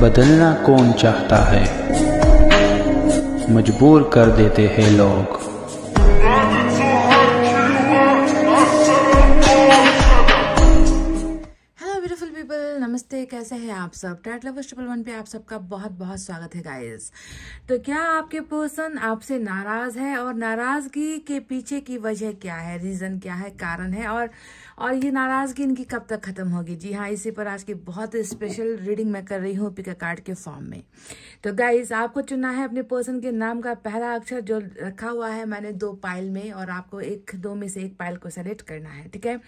बदलना कौन चाहता है मजबूर कर देते हैं लोग नमस्ते कैसे हैं आप सब टाइटल लवर्स ट्रिपल वन पे आप सबका बहुत बहुत स्वागत है गाइस तो क्या आपके पर्सन आपसे नाराज है और नाराजगी के पीछे की वजह क्या है रीजन क्या है कारण है और और ये नाराज़गी इनकी कब तक ख़त्म होगी जी हाँ इसी पर आज की बहुत स्पेशल रीडिंग मैं कर रही हूँ पिका कार्ड के फॉर्म में तो गाइज आपको चुनना है अपने पर्सन के नाम का पहला अक्षर जो रखा हुआ है मैंने दो पाइल में और आपको एक दो में से एक पाइल को सेलेक्ट करना है ठीक है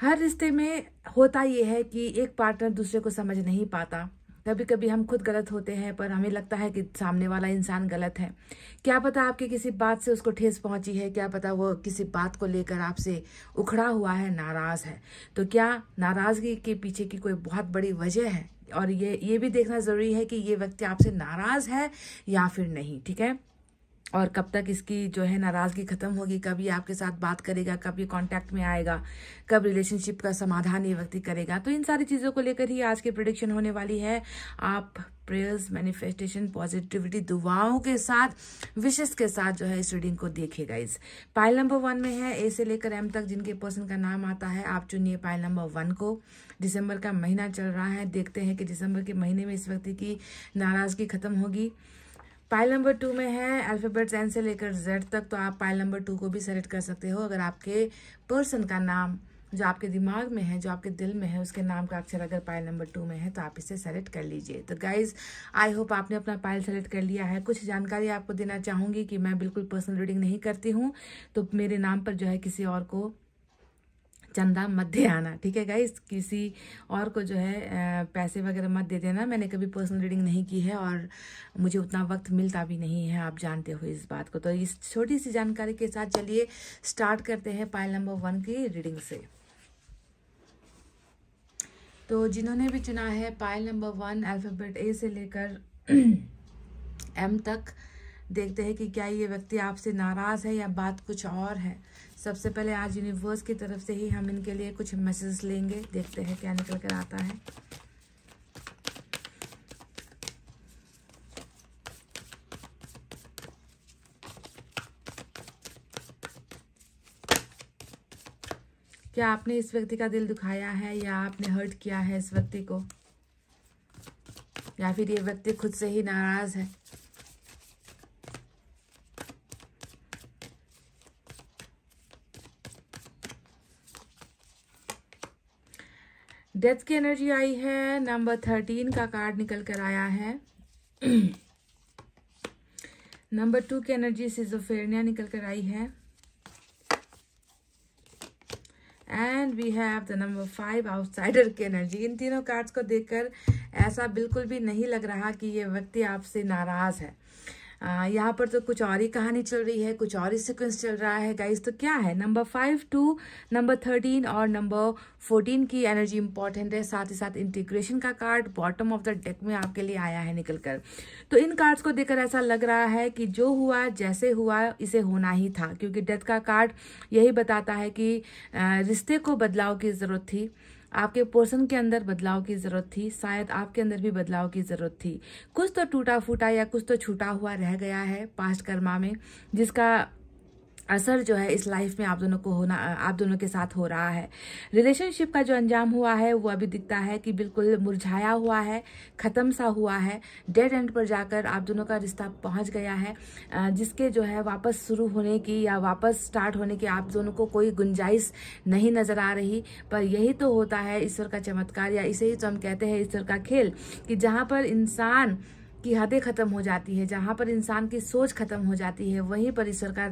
हर रिश्ते में होता ये है कि एक पार्टनर दूसरे को समझ नहीं पाता कभी कभी हम खुद गलत होते हैं पर हमें लगता है कि सामने वाला इंसान गलत है क्या पता आपकी किसी बात से उसको ठेस पहुंची है क्या पता वो किसी बात को लेकर आपसे उखड़ा हुआ है नाराज़ है तो क्या नाराज़गी के पीछे की कोई बहुत बड़ी वजह है और ये ये भी देखना ज़रूरी है कि ये व्यक्ति आपसे नाराज़ है या फिर नहीं ठीक है और कब तक इसकी जो है नाराज़गी ख़त्म होगी कब ये आपके साथ बात करेगा कब ये कांटेक्ट में आएगा कब रिलेशनशिप का समाधान ये व्यक्ति करेगा तो इन सारी चीज़ों को लेकर ही आज की प्रोडिक्शन होने वाली है आप प्रेयर्स मैनिफेस्टेशन पॉजिटिविटी दुआओं के साथ विशेष के साथ जो है इस रीडिंग को देखेगा इस पाइल नंबर वन में है ए से लेकर एम तक जिनके पर्सन का नाम आता है आप चुनिए पाइल नंबर वन को दिसंबर का महीना चल रहा है देखते हैं कि दिसंबर के महीने में इस व्यक्ति की नाराज़गी खत्म होगी पाइल नंबर टू में है अल्फ़ाबेट्स एन से लेकर जेड तक तो आप पाइल नंबर टू को भी सेलेक्ट कर सकते हो अगर आपके पर्सन का नाम जो आपके दिमाग में है जो आपके दिल में है उसके नाम का अक्षर अगर पायल नंबर टू में है तो आप इसे सेलेक्ट कर लीजिए तो गाइज आई होप आपने अपना पायल सेलेक्ट कर लिया है कुछ जानकारी आपको देना चाहूँगी कि मैं बिल्कुल पर्सनल रीडिंग नहीं करती हूँ तो मेरे नाम पर जो है किसी और को चंदा मत दे आना ठीक है गाइस किसी और को जो है पैसे वगैरह मत दे देना मैंने कभी पर्सनल रीडिंग नहीं की है और मुझे उतना वक्त मिलता भी नहीं है आप जानते हो इस बात को तो इस छोटी सी जानकारी के साथ चलिए स्टार्ट करते हैं पायल नंबर वन की रीडिंग से तो जिन्होंने भी चुना है pile number one alphabet A से लेकर एम तक देखते हैं कि क्या ये व्यक्ति आपसे नाराज़ है या बात कुछ और है सबसे पहले आज यूनिवर्स की तरफ से ही हम इनके लिए कुछ मैसेज लेंगे देखते हैं क्या निकल कर आता है क्या आपने इस व्यक्ति का दिल दुखाया है या आपने हर्ट किया है इस व्यक्ति को या फिर ये व्यक्ति खुद से ही नाराज है डेथ की एनर्जी आई है नंबर थर्टीन का कार्ड निकल कर आया है नंबर टू की एनर्जी सिजोफेरिया निकल कर आई है and we have the number five outsider की एनर्जी इन तीनों कार्ड्स को देखकर ऐसा बिल्कुल भी नहीं लग रहा कि ये व्यक्ति आपसे नाराज़ है यहाँ पर तो कुछ और ही कहानी चल रही है कुछ और ही सिक्वेंस चल रहा है गाइज तो क्या है number five two number thirteen और नंबर फोर्टीन की एनर्जी इंपॉर्टेंट है साथ ही साथ इंटीग्रेशन का card bottom of the deck में आपके लिए आया है निकल कर तो इन कार्ड्स को देखकर ऐसा लग रहा है कि जो हुआ जैसे हुआ इसे होना ही था क्योंकि डेथ का कार्ड यही बताता है कि रिश्ते को बदलाव की ज़रूरत थी आपके पोर्सन के अंदर बदलाव की ज़रूरत थी शायद आपके अंदर भी बदलाव की ज़रूरत थी कुछ तो टूटा फूटा या कुछ तो छूटा हुआ रह गया है पास्ट कर्मा में जिसका असर जो है इस लाइफ में आप दोनों को होना आप दोनों के साथ हो रहा है रिलेशनशिप का जो अंजाम हुआ है वो अभी दिखता है कि बिल्कुल मुरझाया हुआ है ख़त्म सा हुआ है डेड एंड पर जाकर आप दोनों का रिश्ता पहुंच गया है जिसके जो है वापस शुरू होने की या वापस स्टार्ट होने की आप दोनों को कोई गुंजाइश नहीं नज़र आ रही पर यही तो होता है ईश्वर का चमत्कार या इसे ही तो हम कहते हैं ईश्वर का खेल कि जहाँ पर इंसान की हदें ख़त्म हो जाती है जहाँ पर इंसान की सोच ख़त्म हो जाती है वहीं पर ईश्वर का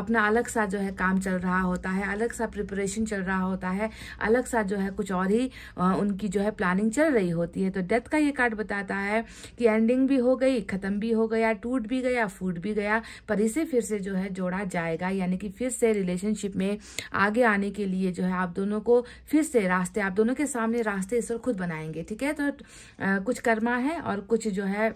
अपना अलग सा जो है काम चल रहा होता है अलग सा प्रिपरेशन चल रहा होता है अलग सा जो है कुछ और ही उनकी जो है प्लानिंग चल रही होती है तो डेथ का ये कार्ड बताता है कि एंडिंग भी हो गई ख़त्म भी हो गया टूट भी गया फूट भी गया पर इसे फिर से जो है जोड़ा जाएगा यानी कि फिर से रिलेशनशिप में आगे आने के लिए जो है आप दोनों को फिर से रास्ते आप दोनों के सामने रास्ते ईश्वर खुद बनाएंगे ठीक है तो आ, कुछ कर्मा है और कुछ जो है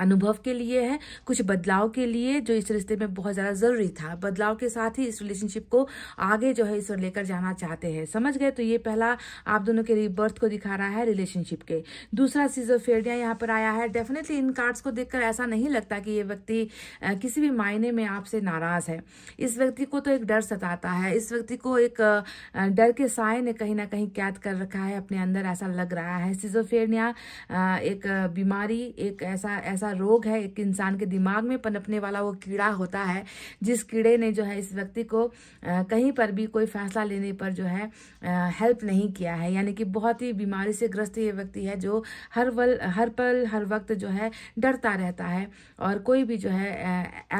अनुभव के लिए है कुछ बदलाव के लिए जो इस रिश्ते में बहुत ज़्यादा ज़रूरी था बदलाव के साथ ही इस रिलेशनशिप को आगे जो है इस लेकर जाना चाहते हैं समझ गए तो ये पहला आप दोनों के रिबर्थ को दिखा रहा है रिलेशनशिप के दूसरा सीजोफेरिया यहाँ पर आया है डेफिनेटली इन कार्ड्स को देखकर ऐसा नहीं लगता कि ये व्यक्ति किसी भी मायने में आपसे नाराज़ है इस व्यक्ति को तो एक डर सताता है इस व्यक्ति को एक डर के साय ने कहीं ना कहीं कैद कर रखा है अपने अंदर ऐसा लग रहा है सीजोफेरिया एक बीमारी एक ऐसा ऐसा ऐसा रोग है एक इंसान के दिमाग में पनपने वाला वो कीड़ा होता है जिस कीड़े ने जो है इस व्यक्ति को कहीं पर भी कोई फैसला लेने पर जो है हेल्प नहीं किया है यानी कि बहुत ही बीमारी से ग्रस्त ये व्यक्ति है जो हर वल हर पल हर वक्त जो है डरता रहता है और कोई भी जो है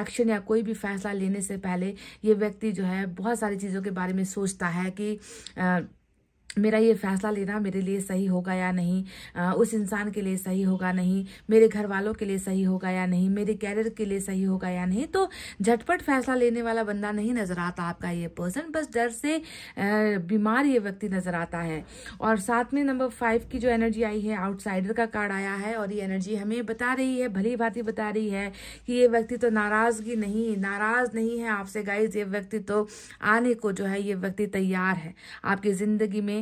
एक्शन या कोई भी फैसला लेने से पहले ये व्यक्ति जो है बहुत सारी चीज़ों के बारे में सोचता है कि आ, मेरा ये फैसला लेना मेरे लिए सही होगा या नहीं आ, उस इंसान के लिए सही होगा नहीं मेरे घर वालों के लिए सही होगा या नहीं मेरे कैरियर के लिए सही होगा या नहीं तो झटपट फैसला लेने वाला बंदा नहीं नज़र आता आपका ये पर्सन बस डर से बीमार ये व्यक्ति नज़र आता है और साथ में नंबर फाइव की जो एनर्जी आई है आउटसाइडर का कार्ड आया है और ये एनर्जी हमें बता रही है भली भांति बता रही है कि ये व्यक्ति तो नाराज़गी नहीं नाराज़ नहीं है आपसे गाइज ये व्यक्ति तो आने को जो है ये व्यक्ति तैयार है आपकी ज़िंदगी में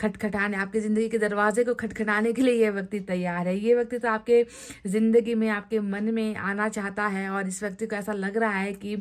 खटखटाने आपके ज़िंदगी के दरवाजे को खटखटाने के लिए ये व्यक्ति तैयार है ये व्यक्ति तो आपके ज़िंदगी में आपके मन में आना चाहता है और इस व्यक्ति को ऐसा लग रहा है कि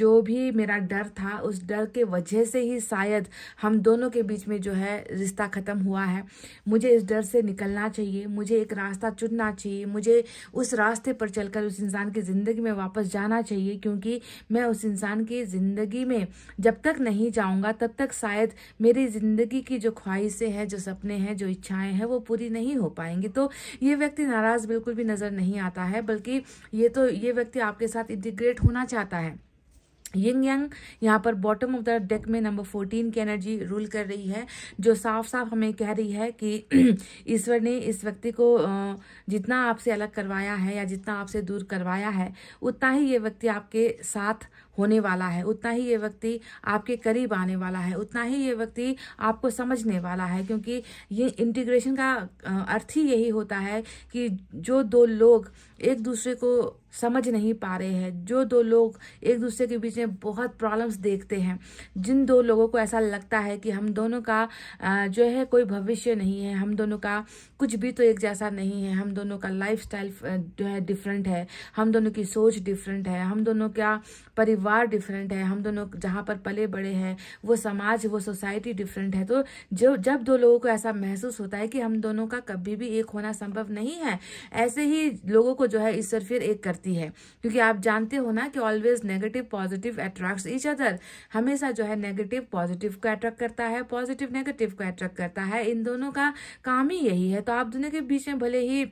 जो भी मेरा डर था उस डर के वजह से ही शायद हम दोनों के बीच में जो है रिश्ता ख़त्म हुआ है मुझे इस डर से निकलना चाहिए मुझे एक रास्ता चुनना चाहिए मुझे उस रास्ते पर चलकर उस इंसान की ज़िंदगी में वापस जाना चाहिए क्योंकि मैं उस इंसान की ज़िंदगी में जब तक नहीं जाऊँगा तब तक शायद मेरी ज़िंदगी की जो ख्वाहिशें हैं जो सपने हैं जो इच्छाएं हैं वो पूरी नहीं हो पाएंगी तो ये व्यक्ति नाराज बिल्कुल भी नजर नहीं आता है बल्कि ये तो ये व्यक्ति आपके साथ इंटीग्रेट होना चाहता है यिंग यंग यहाँ पर बॉटम ऑफ द डेक में नंबर फोर्टीन की एनर्जी रूल कर रही है जो साफ साफ हमें कह रही है कि ईश्वर ने इस व्यक्ति को जितना आपसे अलग करवाया है या जितना आपसे दूर करवाया है उतना ही ये व्यक्ति आपके साथ होने वाला है उतना ही ये व्यक्ति आपके करीब आने वाला है उतना ही ये व्यक्ति आपको समझने वाला है क्योंकि ये इंटीग्रेशन का अर्थ ही यही होता है कि जो दो लोग एक दूसरे को समझ नहीं पा रहे हैं जो दो लोग एक दूसरे के बीच में बहुत प्रॉब्लम्स देखते हैं जिन दो लोगों को ऐसा लगता है कि हम दोनों का जो है कोई भविष्य नहीं है हम दोनों का कुछ भी तो एक जैसा नहीं है हम दोनों का स्टाइल जो है डिफरेंट है हम दोनों की सोच डिफरेंट है हम दोनों का परिवार डिफरेंट है हम दोनों जहाँ पर पले बड़े हैं वो समाज वो सोसाइटी डिफरेंट है तो जो जब दो लोगों को ऐसा महसूस होता है कि हम दोनों का कभी भी एक होना संभव नहीं है ऐसे ही लोगों को जो है इसरफिर एक करती है क्योंकि आप जानते हो ना कि always negative positive attract each other हमेशा जो है नेगेटिव पॉजिटिव को अट्रैक्ट करता है पॉजिटिव नेगेटिव को अट्रैक्ट करता है इन दोनों का काम ही यही है तो आप दोनों के बीच में भले ही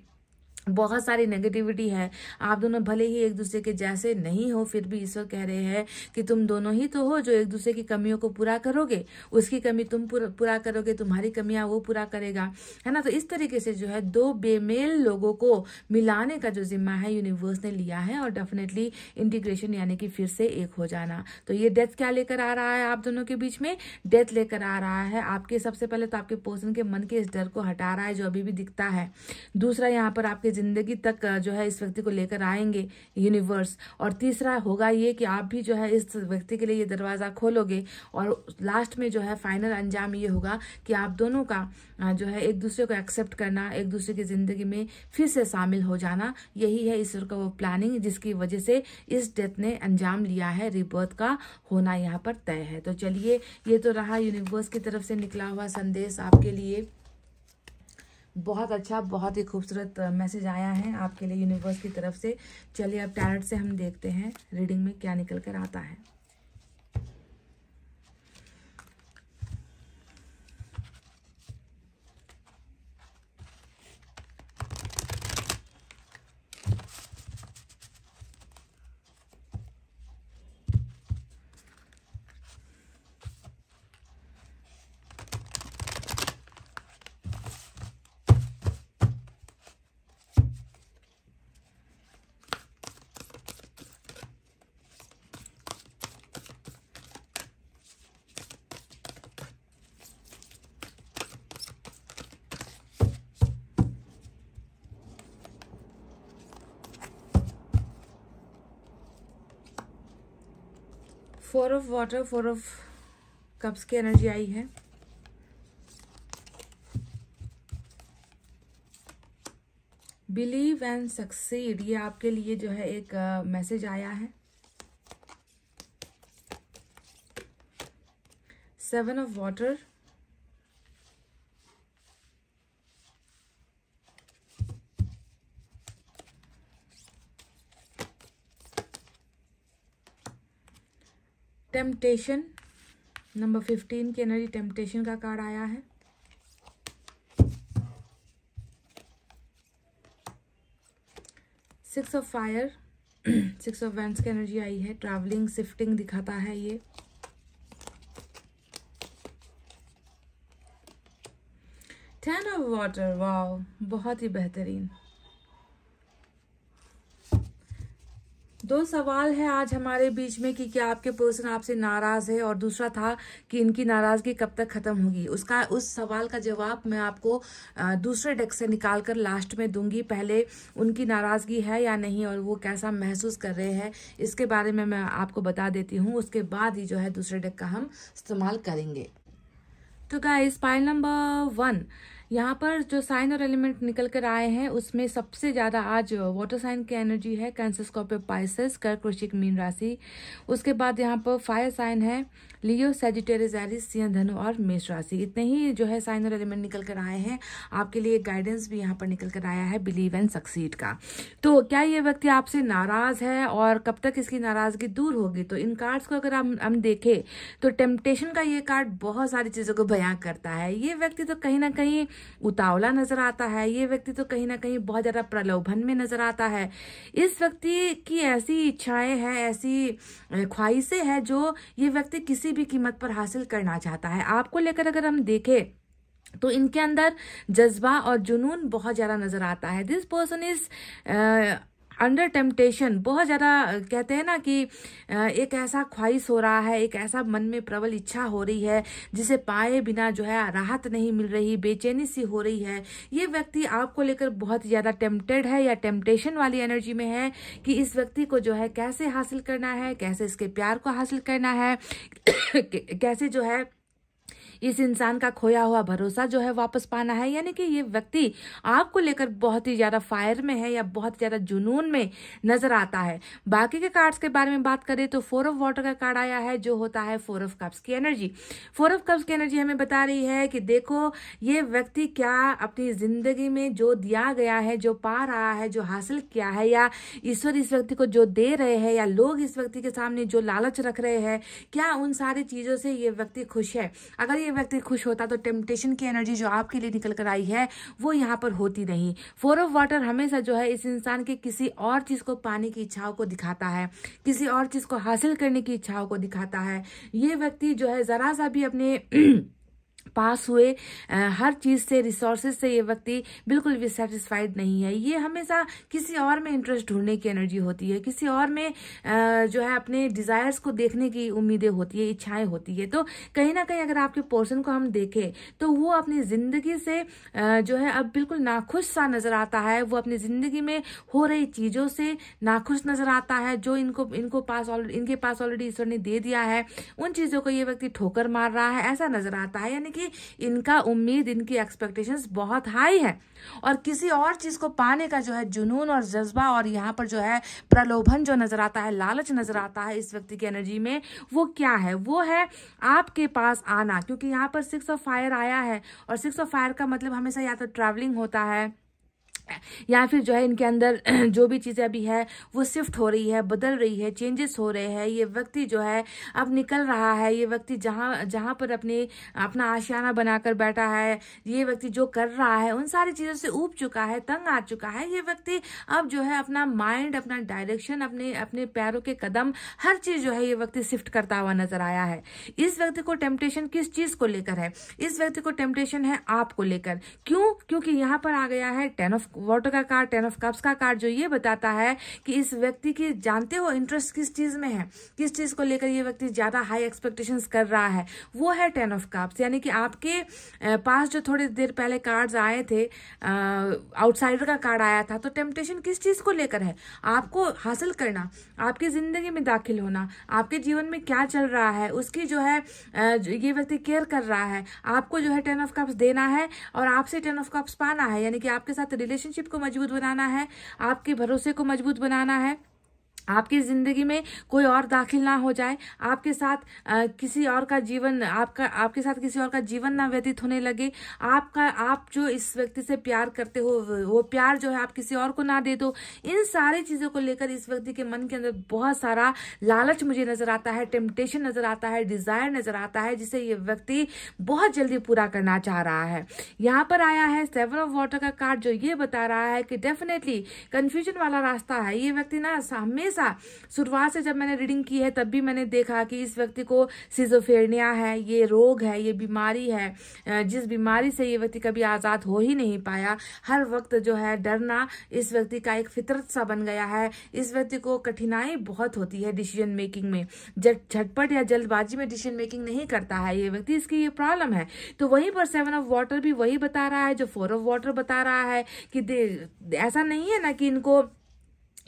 बहुत सारी नेगेटिविटी है आप दोनों भले ही एक दूसरे के जैसे नहीं हो फिर भी ईश्वर कह रहे हैं कि तुम दोनों ही तो हो जो एक दूसरे की कमियों को पूरा करोगे उसकी कमी तुम पूरा करोगे तुम्हारी कमियां वो पूरा करेगा है ना तो इस तरीके से जो है दो बेमेल लोगों को मिलाने का जो जिम्मा है यूनिवर्स ने लिया है और डेफिनेटली इंटीग्रेशन यानी कि फिर से एक हो जाना तो ये डेथ क्या लेकर आ रहा है आप दोनों के बीच में डेथ लेकर आ रहा है आपके सबसे पहले तो आपके पोषण के मन के इस डर को हटा रहा है जो अभी भी दिखता है दूसरा यहाँ पर आपके ज़िंदगी तक जो है इस व्यक्ति को लेकर आएंगे यूनिवर्स और तीसरा होगा ये कि आप भी जो है इस व्यक्ति के लिए ये दरवाज़ा खोलोगे और लास्ट में जो है फाइनल अंजाम ये होगा कि आप दोनों का जो है एक दूसरे को एक्सेप्ट करना एक दूसरे की ज़िंदगी में फिर से शामिल हो जाना यही है ईश्वर का वो प्लानिंग जिसकी वजह से इस डेथ ने अंजाम लिया है रिबर्थ का होना यहाँ पर तय है तो चलिए ये तो रहा यूनिवर्स की तरफ से निकला हुआ संदेश आपके लिए बहुत अच्छा बहुत ही खूबसूरत मैसेज आया है आपके लिए यूनिवर्स की तरफ से चलिए अब टैरट से हम देखते हैं रीडिंग में क्या निकल कर आता है of water four of cups की एनर्जी आई है बिलीव एंड सक्सीड ये आपके लिए जो है एक मैसेज आया है seven of water temptation number fifteen की एनर्जी टेम्पटेशन का कार्ड आया है six of fire six of wands की एनर्जी आई है ट्रैवलिंग शिफ्टिंग दिखाता है ये टेन ऑफ वाटर वाव बहुत ही बेहतरीन दो सवाल है आज हमारे बीच में कि क्या आपके पर्सन आपसे नाराज है और दूसरा था कि इनकी नाराजगी कब तक खत्म होगी उसका उस सवाल का जवाब मैं आपको दूसरे डेक से निकाल कर लास्ट में दूंगी पहले उनकी नाराजगी है या नहीं और वो कैसा महसूस कर रहे हैं इसके बारे में मैं आपको बता देती हूँ उसके बाद ही जो है दूसरे डेक का हम इस्तेमाल करेंगे तो गाइस पाइल नंबर वन यहाँ पर जो साइन और एलिमेंट निकल कर आए हैं उसमें सबसे ज़्यादा आज वाटर साइन की एनर्जी है कैंसर स्कॉर्पियो पाइसेस कर्क कृषिक मीन राशि उसके बाद यहाँ पर फायर साइन है लियो सेजिटेरियस एरिस सिंह धनु और मेष राशि इतने ही जो है साइन और एलिमेंट निकल कर आए हैं आपके लिए गाइडेंस भी यहाँ पर निकल कर आया है बिलीव एंड सक्सीड का तो क्या ये व्यक्ति आपसे नाराज़ है और कब तक इसकी नाराज़गी दूर होगी तो इन कार्ड्स को अगर हम हम देखें तो टेम्पटेशन का ये कार्ड बहुत सारी चीज़ों को बयां करता है ये व्यक्ति तो कहीं ना कहीं उतावला नजर आता है ये व्यक्ति तो कहीं ना कहीं बहुत ज्यादा प्रलोभन में नजर आता है इस व्यक्ति की ऐसी इच्छाएं हैं ऐसी ख्वाहिशें हैं जो ये व्यक्ति किसी भी कीमत पर हासिल करना चाहता है आपको लेकर अगर हम देखें तो इनके अंदर जज्बा और जुनून बहुत ज़्यादा नज़र आता है this person is under temptation बहुत ज़्यादा कहते हैं ना कि एक ऐसा ख्वाहिश हो रहा है एक ऐसा मन में प्रबल इच्छा हो रही है जिसे पाए बिना जो है राहत नहीं मिल रही बेचैनी सी हो रही है ये व्यक्ति आपको लेकर बहुत ज़्यादा टेम्पटेड है या टेम्पटेशन वाली एनर्जी में है कि इस व्यक्ति को जो है कैसे हासिल करना है कैसे इसके प्यार को हासिल करना है कैसे जो है इस इंसान का खोया हुआ भरोसा जो है वापस पाना है यानी कि ये व्यक्ति आपको लेकर बहुत ही ज़्यादा फायर में है या बहुत ज़्यादा जुनून में नजर आता है बाकी के कार्ड्स के बारे में बात करें तो फोर ऑफ वाटर का कार्ड आया है जो होता है फोर ऑफ कप्स की एनर्जी फोर ऑफ कप्स की एनर्जी हमें बता रही है कि देखो ये व्यक्ति क्या अपनी जिंदगी में जो दिया गया है जो पा रहा है जो हासिल किया है या ईश्वर इस व्यक्ति को जो दे रहे हैं या लोग इस व्यक्ति के सामने जो लालच रख रहे हैं क्या उन सारी चीज़ों से ये व्यक्ति खुश है अगर ये व्यक्ति खुश होता तो टेम्पटेशन की एनर्जी जो आपके लिए निकल कर आई है वो यहाँ पर होती नहीं फोर ऑफ वाटर हमेशा जो है इस इंसान के किसी और चीज़ को पाने की इच्छाओं को दिखाता है किसी और चीज़ को हासिल करने की इच्छाओं को दिखाता है ये व्यक्ति जो है ज़रा सा भी अपने पास हुए हर चीज़ से रिसोर्सेज से ये व्यक्ति बिल्कुल भी सेटिस्फाइड नहीं है ये हमेशा किसी और में इंटरेस्ट ढूंढने की एनर्जी होती है किसी और में जो है अपने डिज़ायर्स को देखने की उम्मीदें होती है इच्छाएं होती है तो कहीं ना कहीं अगर आपके पोर्सन को हम देखें तो वो अपनी ज़िंदगी से जो है अब बिल्कुल नाखुश सा नज़र आता है वो अपनी ज़िंदगी में हो रही चीज़ों से नाखुश नज़र आता है जो इनको इनको पास ऑलरेडी इनके पास ऑलरेडी ईश्वर ने दे दिया है उन चीज़ों को ये व्यक्ति ठोकर मार रहा है ऐसा नज़र आता है यानी कि इनका उम्मीद इनकी एक्सपेक्टेशंस बहुत हाई है और किसी और चीज़ को पाने का जो है जुनून और जज्बा और यहाँ पर जो है प्रलोभन जो नज़र आता है लालच नज़र आता है इस व्यक्ति की एनर्जी में वो क्या है वो है आपके पास आना क्योंकि यहाँ पर सिक्स ऑफ फायर आया है और सिक्स ऑफ फायर का मतलब हमेशा या तो ट्रैवलिंग होता है या फिर जो है इनके अंदर जो भी चीज़ें अभी है वो शिफ्ट हो रही है बदल रही है चेंजेस हो रहे हैं ये व्यक्ति जो है अब निकल रहा है ये व्यक्ति जहाँ जहाँ पर अपने अपना आशियाना बनाकर बैठा है ये व्यक्ति जो कर रहा है उन सारी चीज़ों से ऊब चुका है तंग आ चुका है ये व्यक्ति अब जो है अपना माइंड अपना डायरेक्शन अपने अपने पैरों के कदम हर चीज़ जो है ये व्यक्ति शिफ्ट करता हुआ नजर आया है इस व्यक्ति को टेम्पटेशन किस चीज़ को लेकर है इस व्यक्ति को टेम्पटेशन है आपको लेकर क्यों क्योंकि यहाँ पर आ गया है टेन ऑफ वाटर का कार्ड टेन ऑफ कप्स का कार्ड जो ये बताता है कि इस व्यक्ति की जानते हो इंटरेस्ट किस चीज़ में है किस चीज़ को लेकर ये व्यक्ति ज़्यादा हाई एक्सपेक्टेशन कर रहा है वो है टेन ऑफ कप्स यानी कि आपके पास जो थोड़ी देर पहले कार्ड आए थे आउटसाइडर का कार्ड आया था तो टेम्पटेशन किस चीज़ को लेकर है आपको हासिल करना आपकी ज़िंदगी में दाखिल होना आपके जीवन में क्या चल रहा है उसकी जो है ये व्यक्ति केयर कर रहा है आपको जो है टेन ऑफ कप्स देना है और आपसे टेन ऑफ कप्स पाना है यानी कि आपके साथ रिलेशन रिलेशनशिप को मजबूत बनाना है आपके भरोसे को मजबूत बनाना है आपकी ज़िंदगी में कोई और दाखिल ना हो जाए आपके साथ आ, किसी और का जीवन आपका आपके साथ किसी और का जीवन ना व्यतीत होने लगे आपका आप जो इस व्यक्ति से प्यार करते हो वो प्यार जो है आप किसी और को ना दे दो इन सारी चीज़ों को लेकर इस व्यक्ति के मन के अंदर बहुत सारा लालच मुझे नज़र आता है टेम्पटेशन नज़र आता है डिज़ायर नज़र आता है जिसे ये व्यक्ति बहुत जल्दी पूरा करना चाह रहा है यहाँ पर आया है सेवन ऑफ वाटर का कार्ड जो ये बता रहा है कि डेफिनेटली कन्फ्यूजन वाला रास्ता है ये व्यक्ति ना हमेशा हमेशा शुरुआत से जब मैंने रीडिंग की है तब भी मैंने देखा कि इस व्यक्ति को सिजोफेरनिया है ये रोग है ये बीमारी है जिस बीमारी से ये व्यक्ति कभी आज़ाद हो ही नहीं पाया हर वक्त जो है डरना इस व्यक्ति का एक फितरत सा बन गया है इस व्यक्ति को कठिनाई बहुत होती है डिसीजन मेकिंग में जब झटपट या जल्दबाजी में डिसीजन मेकिंग नहीं करता है ये व्यक्ति इसकी ये प्रॉब्लम है तो वहीं पर सेवन ऑफ वाटर भी वही बता रहा है जो फोर ऑफ वाटर बता रहा है कि ऐसा नहीं है ना कि इनको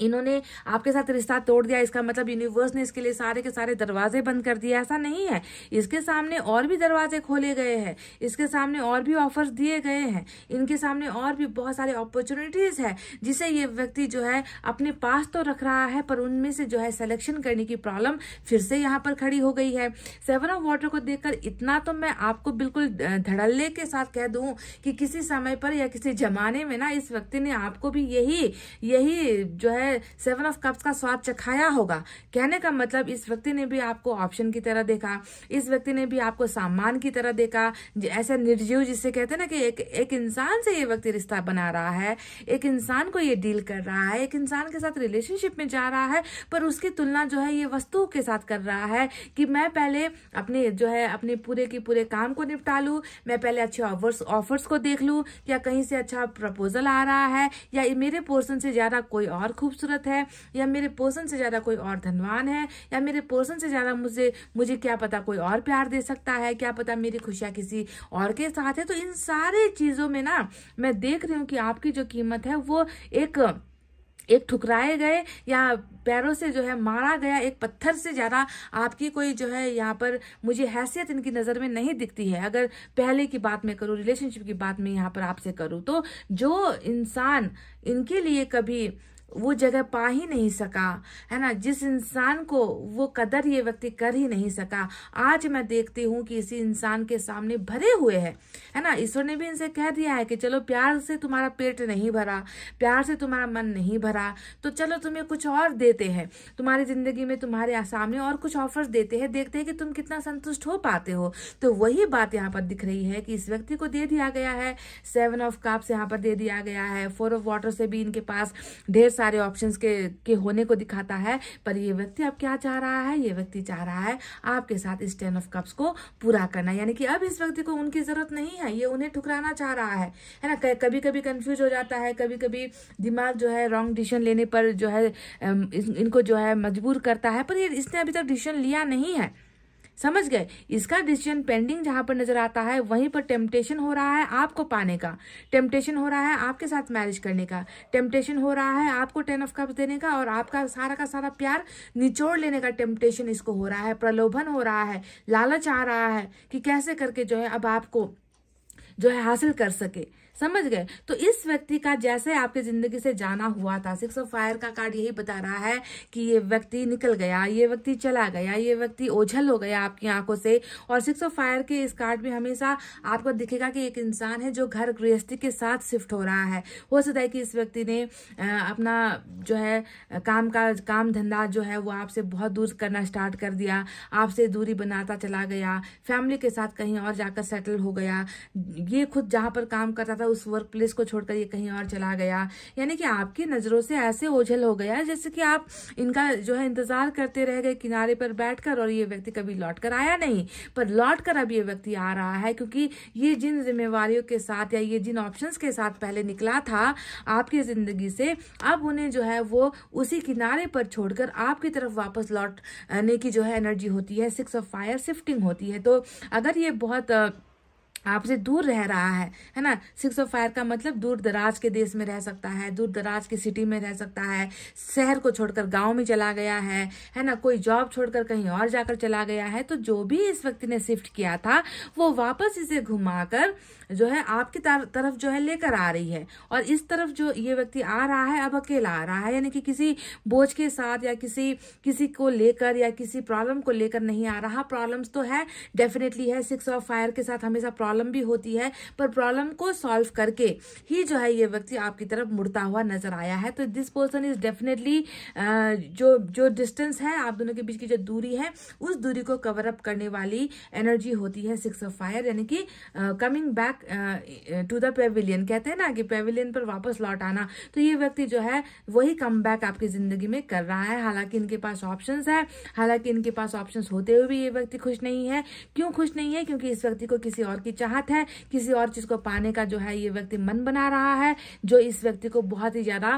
इन्होंने आपके साथ रिश्ता तोड़ दिया इसका मतलब यूनिवर्स ने इसके लिए सारे के सारे दरवाजे बंद कर दिया ऐसा नहीं है इसके सामने और भी दरवाजे खोले गए हैं इसके सामने और भी ऑफर्स दिए गए हैं इनके सामने और भी बहुत सारे अपॉर्चुनिटीज है जिसे ये व्यक्ति जो है अपने पास तो रख रहा है पर उनमें से जो है सिलेक्शन करने की प्रॉब्लम फिर से यहाँ पर खड़ी हो गई है सेवन ऑफ वाटर को देखकर इतना तो मैं आपको बिल्कुल धड़ल्ले के साथ कह दूँ कि किसी समय पर या किसी जमाने में ना इस व्यक्ति ने आपको भी यही यही जो है है सेवन ऑफ कप्स का स्वाद चखाया होगा कहने का मतलब इस व्यक्ति ने भी आपको ऑप्शन की तरह देखा इस व्यक्ति ने भी आपको सामान की तरह देखा ऐसा निर्जीव जिसे कहते हैं ना कि एक एक इंसान से ये व्यक्ति रिश्ता बना रहा है एक इंसान को ये डील कर रहा है एक इंसान के साथ रिलेशनशिप में जा रहा है पर उसकी तुलना जो है ये वस्तु के साथ कर रहा है कि मैं पहले अपने जो है अपने पूरे के पूरे काम को निपटा लूँ मैं पहले अच्छे ऑफर्स ऑफर्स को देख लूँ या कहीं से अच्छा प्रपोजल आ रहा है या मेरे पोर्सन से ज़्यादा कोई और खूब खूबसूरत है या मेरे पर्सन से ज़्यादा कोई और धनवान है या मेरे पर्सन से ज़्यादा मुझे मुझे क्या पता कोई और प्यार दे सकता है क्या पता मेरी खुशियाँ किसी और के साथ है तो इन सारे चीज़ों में ना मैं देख रही हूँ कि आपकी जो कीमत है वो एक एक ठुकराए गए या पैरों से जो है मारा गया एक पत्थर से ज़्यादा आपकी कोई जो है यहाँ पर मुझे हैसियत इनकी नज़र में नहीं दिखती है अगर पहले की बात मैं करूँ रिलेशनशिप की बात मैं यहाँ पर आपसे करूँ तो जो इंसान इनके लिए कभी वो जगह पा ही नहीं सका है ना जिस इंसान को वो कदर ये व्यक्ति कर ही नहीं सका आज मैं देखती हूँ कि इसी इंसान के सामने भरे हुए हैं है ना ईश्वर ने भी इनसे कह दिया है कि चलो प्यार से तुम्हारा पेट नहीं भरा प्यार से तुम्हारा मन नहीं भरा तो चलो तुम्हें कुछ और देते हैं तुम्हारी जिंदगी में तुम्हारे सामने और कुछ ऑफर्स देते हैं देखते हैं कि तुम कितना संतुष्ट हो पाते हो तो वही बात यहाँ पर दिख रही है कि इस व्यक्ति को दे दिया गया है सेवन ऑफ काप्स यहाँ पर दे दिया गया है फोर ऑफ वाटर से भी इनके पास ढेर सारे सारे ऑप्शन के के होने को दिखाता है पर ये व्यक्ति अब क्या चाह रहा है ये व्यक्ति चाह रहा है आपके साथ इस टेन ऑफ कप्स को पूरा करना यानी कि अब इस व्यक्ति को उनकी जरूरत नहीं है ये उन्हें ठुकराना चाह रहा है है ना कभी कभी कंफ्यूज हो जाता है कभी कभी दिमाग जो है रॉन्ग डिसीजन लेने पर जो है इनको जो है मजबूर करता है पर ये इसने अभी तक डिसीजन लिया नहीं है समझ गए इसका डिसीजन पेंडिंग जहां पर नजर आता है वहीं पर टेम्पटेशन हो रहा है आपको पाने का टेम्पटेशन हो रहा है आपके साथ मैरिज करने का टेम्पटेशन हो रहा है आपको टेन ऑफ कप देने का और आपका सारा का सारा प्यार निचोड़ लेने का टेम्पटेशन इसको हो रहा है प्रलोभन हो रहा है लालच आ रहा है कि कैसे करके जो है अब आपको जो है हासिल कर सके समझ गए तो इस व्यक्ति का जैसे आपके जिंदगी से जाना हुआ था सिक्स ऑफ फायर का कार्ड यही बता रहा है कि ये व्यक्ति निकल गया ये व्यक्ति चला गया ये व्यक्ति ओझल हो गया आपकी आंखों से और सिक्स ऑफ फायर के इस कार्ड में हमेशा आपको दिखेगा कि एक इंसान है जो घर गृहस्थी के साथ शिफ्ट हो रहा है हो सकता है कि इस व्यक्ति ने अपना जो है काम का काम धंधा जो है वो आपसे बहुत दूर करना स्टार्ट कर दिया आपसे दूरी बनाता चला गया फैमिली के साथ कहीं और जाकर सेटल हो गया ये खुद जहाँ पर काम करता था ज्यादा उस वर्क प्लेस को छोड़कर ये कहीं और चला गया यानी कि आपकी नज़रों से ऐसे ओझल हो गया जैसे कि आप इनका जो है इंतज़ार करते रह गए किनारे पर बैठकर और ये व्यक्ति कभी लौट कर आया नहीं पर लौट कर अब ये व्यक्ति आ रहा है क्योंकि ये जिन जिम्मेवार के साथ या ये जिन ऑप्शन के साथ पहले निकला था आपकी ज़िंदगी से अब उन्हें जो है वो उसी किनारे पर छोड़कर आपकी तरफ वापस लौटने की जो है एनर्जी होती है सिक्स ऑफ फायर शिफ्टिंग होती है तो अगर ये बहुत आपसे दूर रह रहा है है ना सिक्स ऑफ फायर का मतलब दूर दराज के देश में रह सकता है दूर दराज की सिटी में रह सकता है शहर को छोड़कर गांव में चला गया है है ना कोई जॉब छोड़कर कहीं और जाकर चला गया है तो जो भी इस व्यक्ति ने शिफ्ट किया था वो वापस इसे घुमाकर जो है आपकी तरफ जो है लेकर आ रही है और इस तरफ जो ये व्यक्ति आ रहा है अब अकेला आ रहा है यानी कि किसी बोझ के साथ या किसी किसी को लेकर या किसी प्रॉब्लम को लेकर नहीं आ रहा प्रॉब्लम्स तो है डेफिनेटली है सिक्स ऑफ फायर के साथ हमेशा प्रॉब्लम प्रॉब्लम भी होती है पर प्रॉब्लम को सॉल्व करके ही जो है ये व्यक्ति आपकी तरफ मुड़ता हुआ नजर आया है तो दिस पर्सन इज डेफिनेटली जो जो डिस्टेंस है आप दोनों के बीच की जो दूरी है उस दूरी को कवर अप करने वाली एनर्जी होती है सिक्स ऑफ फायर यानी कि coming back to the pavilion कहते हैं ना कि पेविलियन पर वापस लौट आना तो ये व्यक्ति जो है वही कम आपकी जिंदगी में कर रहा है हालांकि इनके पास ऑप्शन है हालांकि इनके पास ऑप्शन होते हुए भी ये व्यक्ति खुश नहीं है क्यों खुश नहीं है क्योंकि इस व्यक्ति को किसी और की चाहत है किसी और चीज़ को पाने का जो है ये व्यक्ति मन बना रहा है जो इस व्यक्ति को बहुत ही ज़्यादा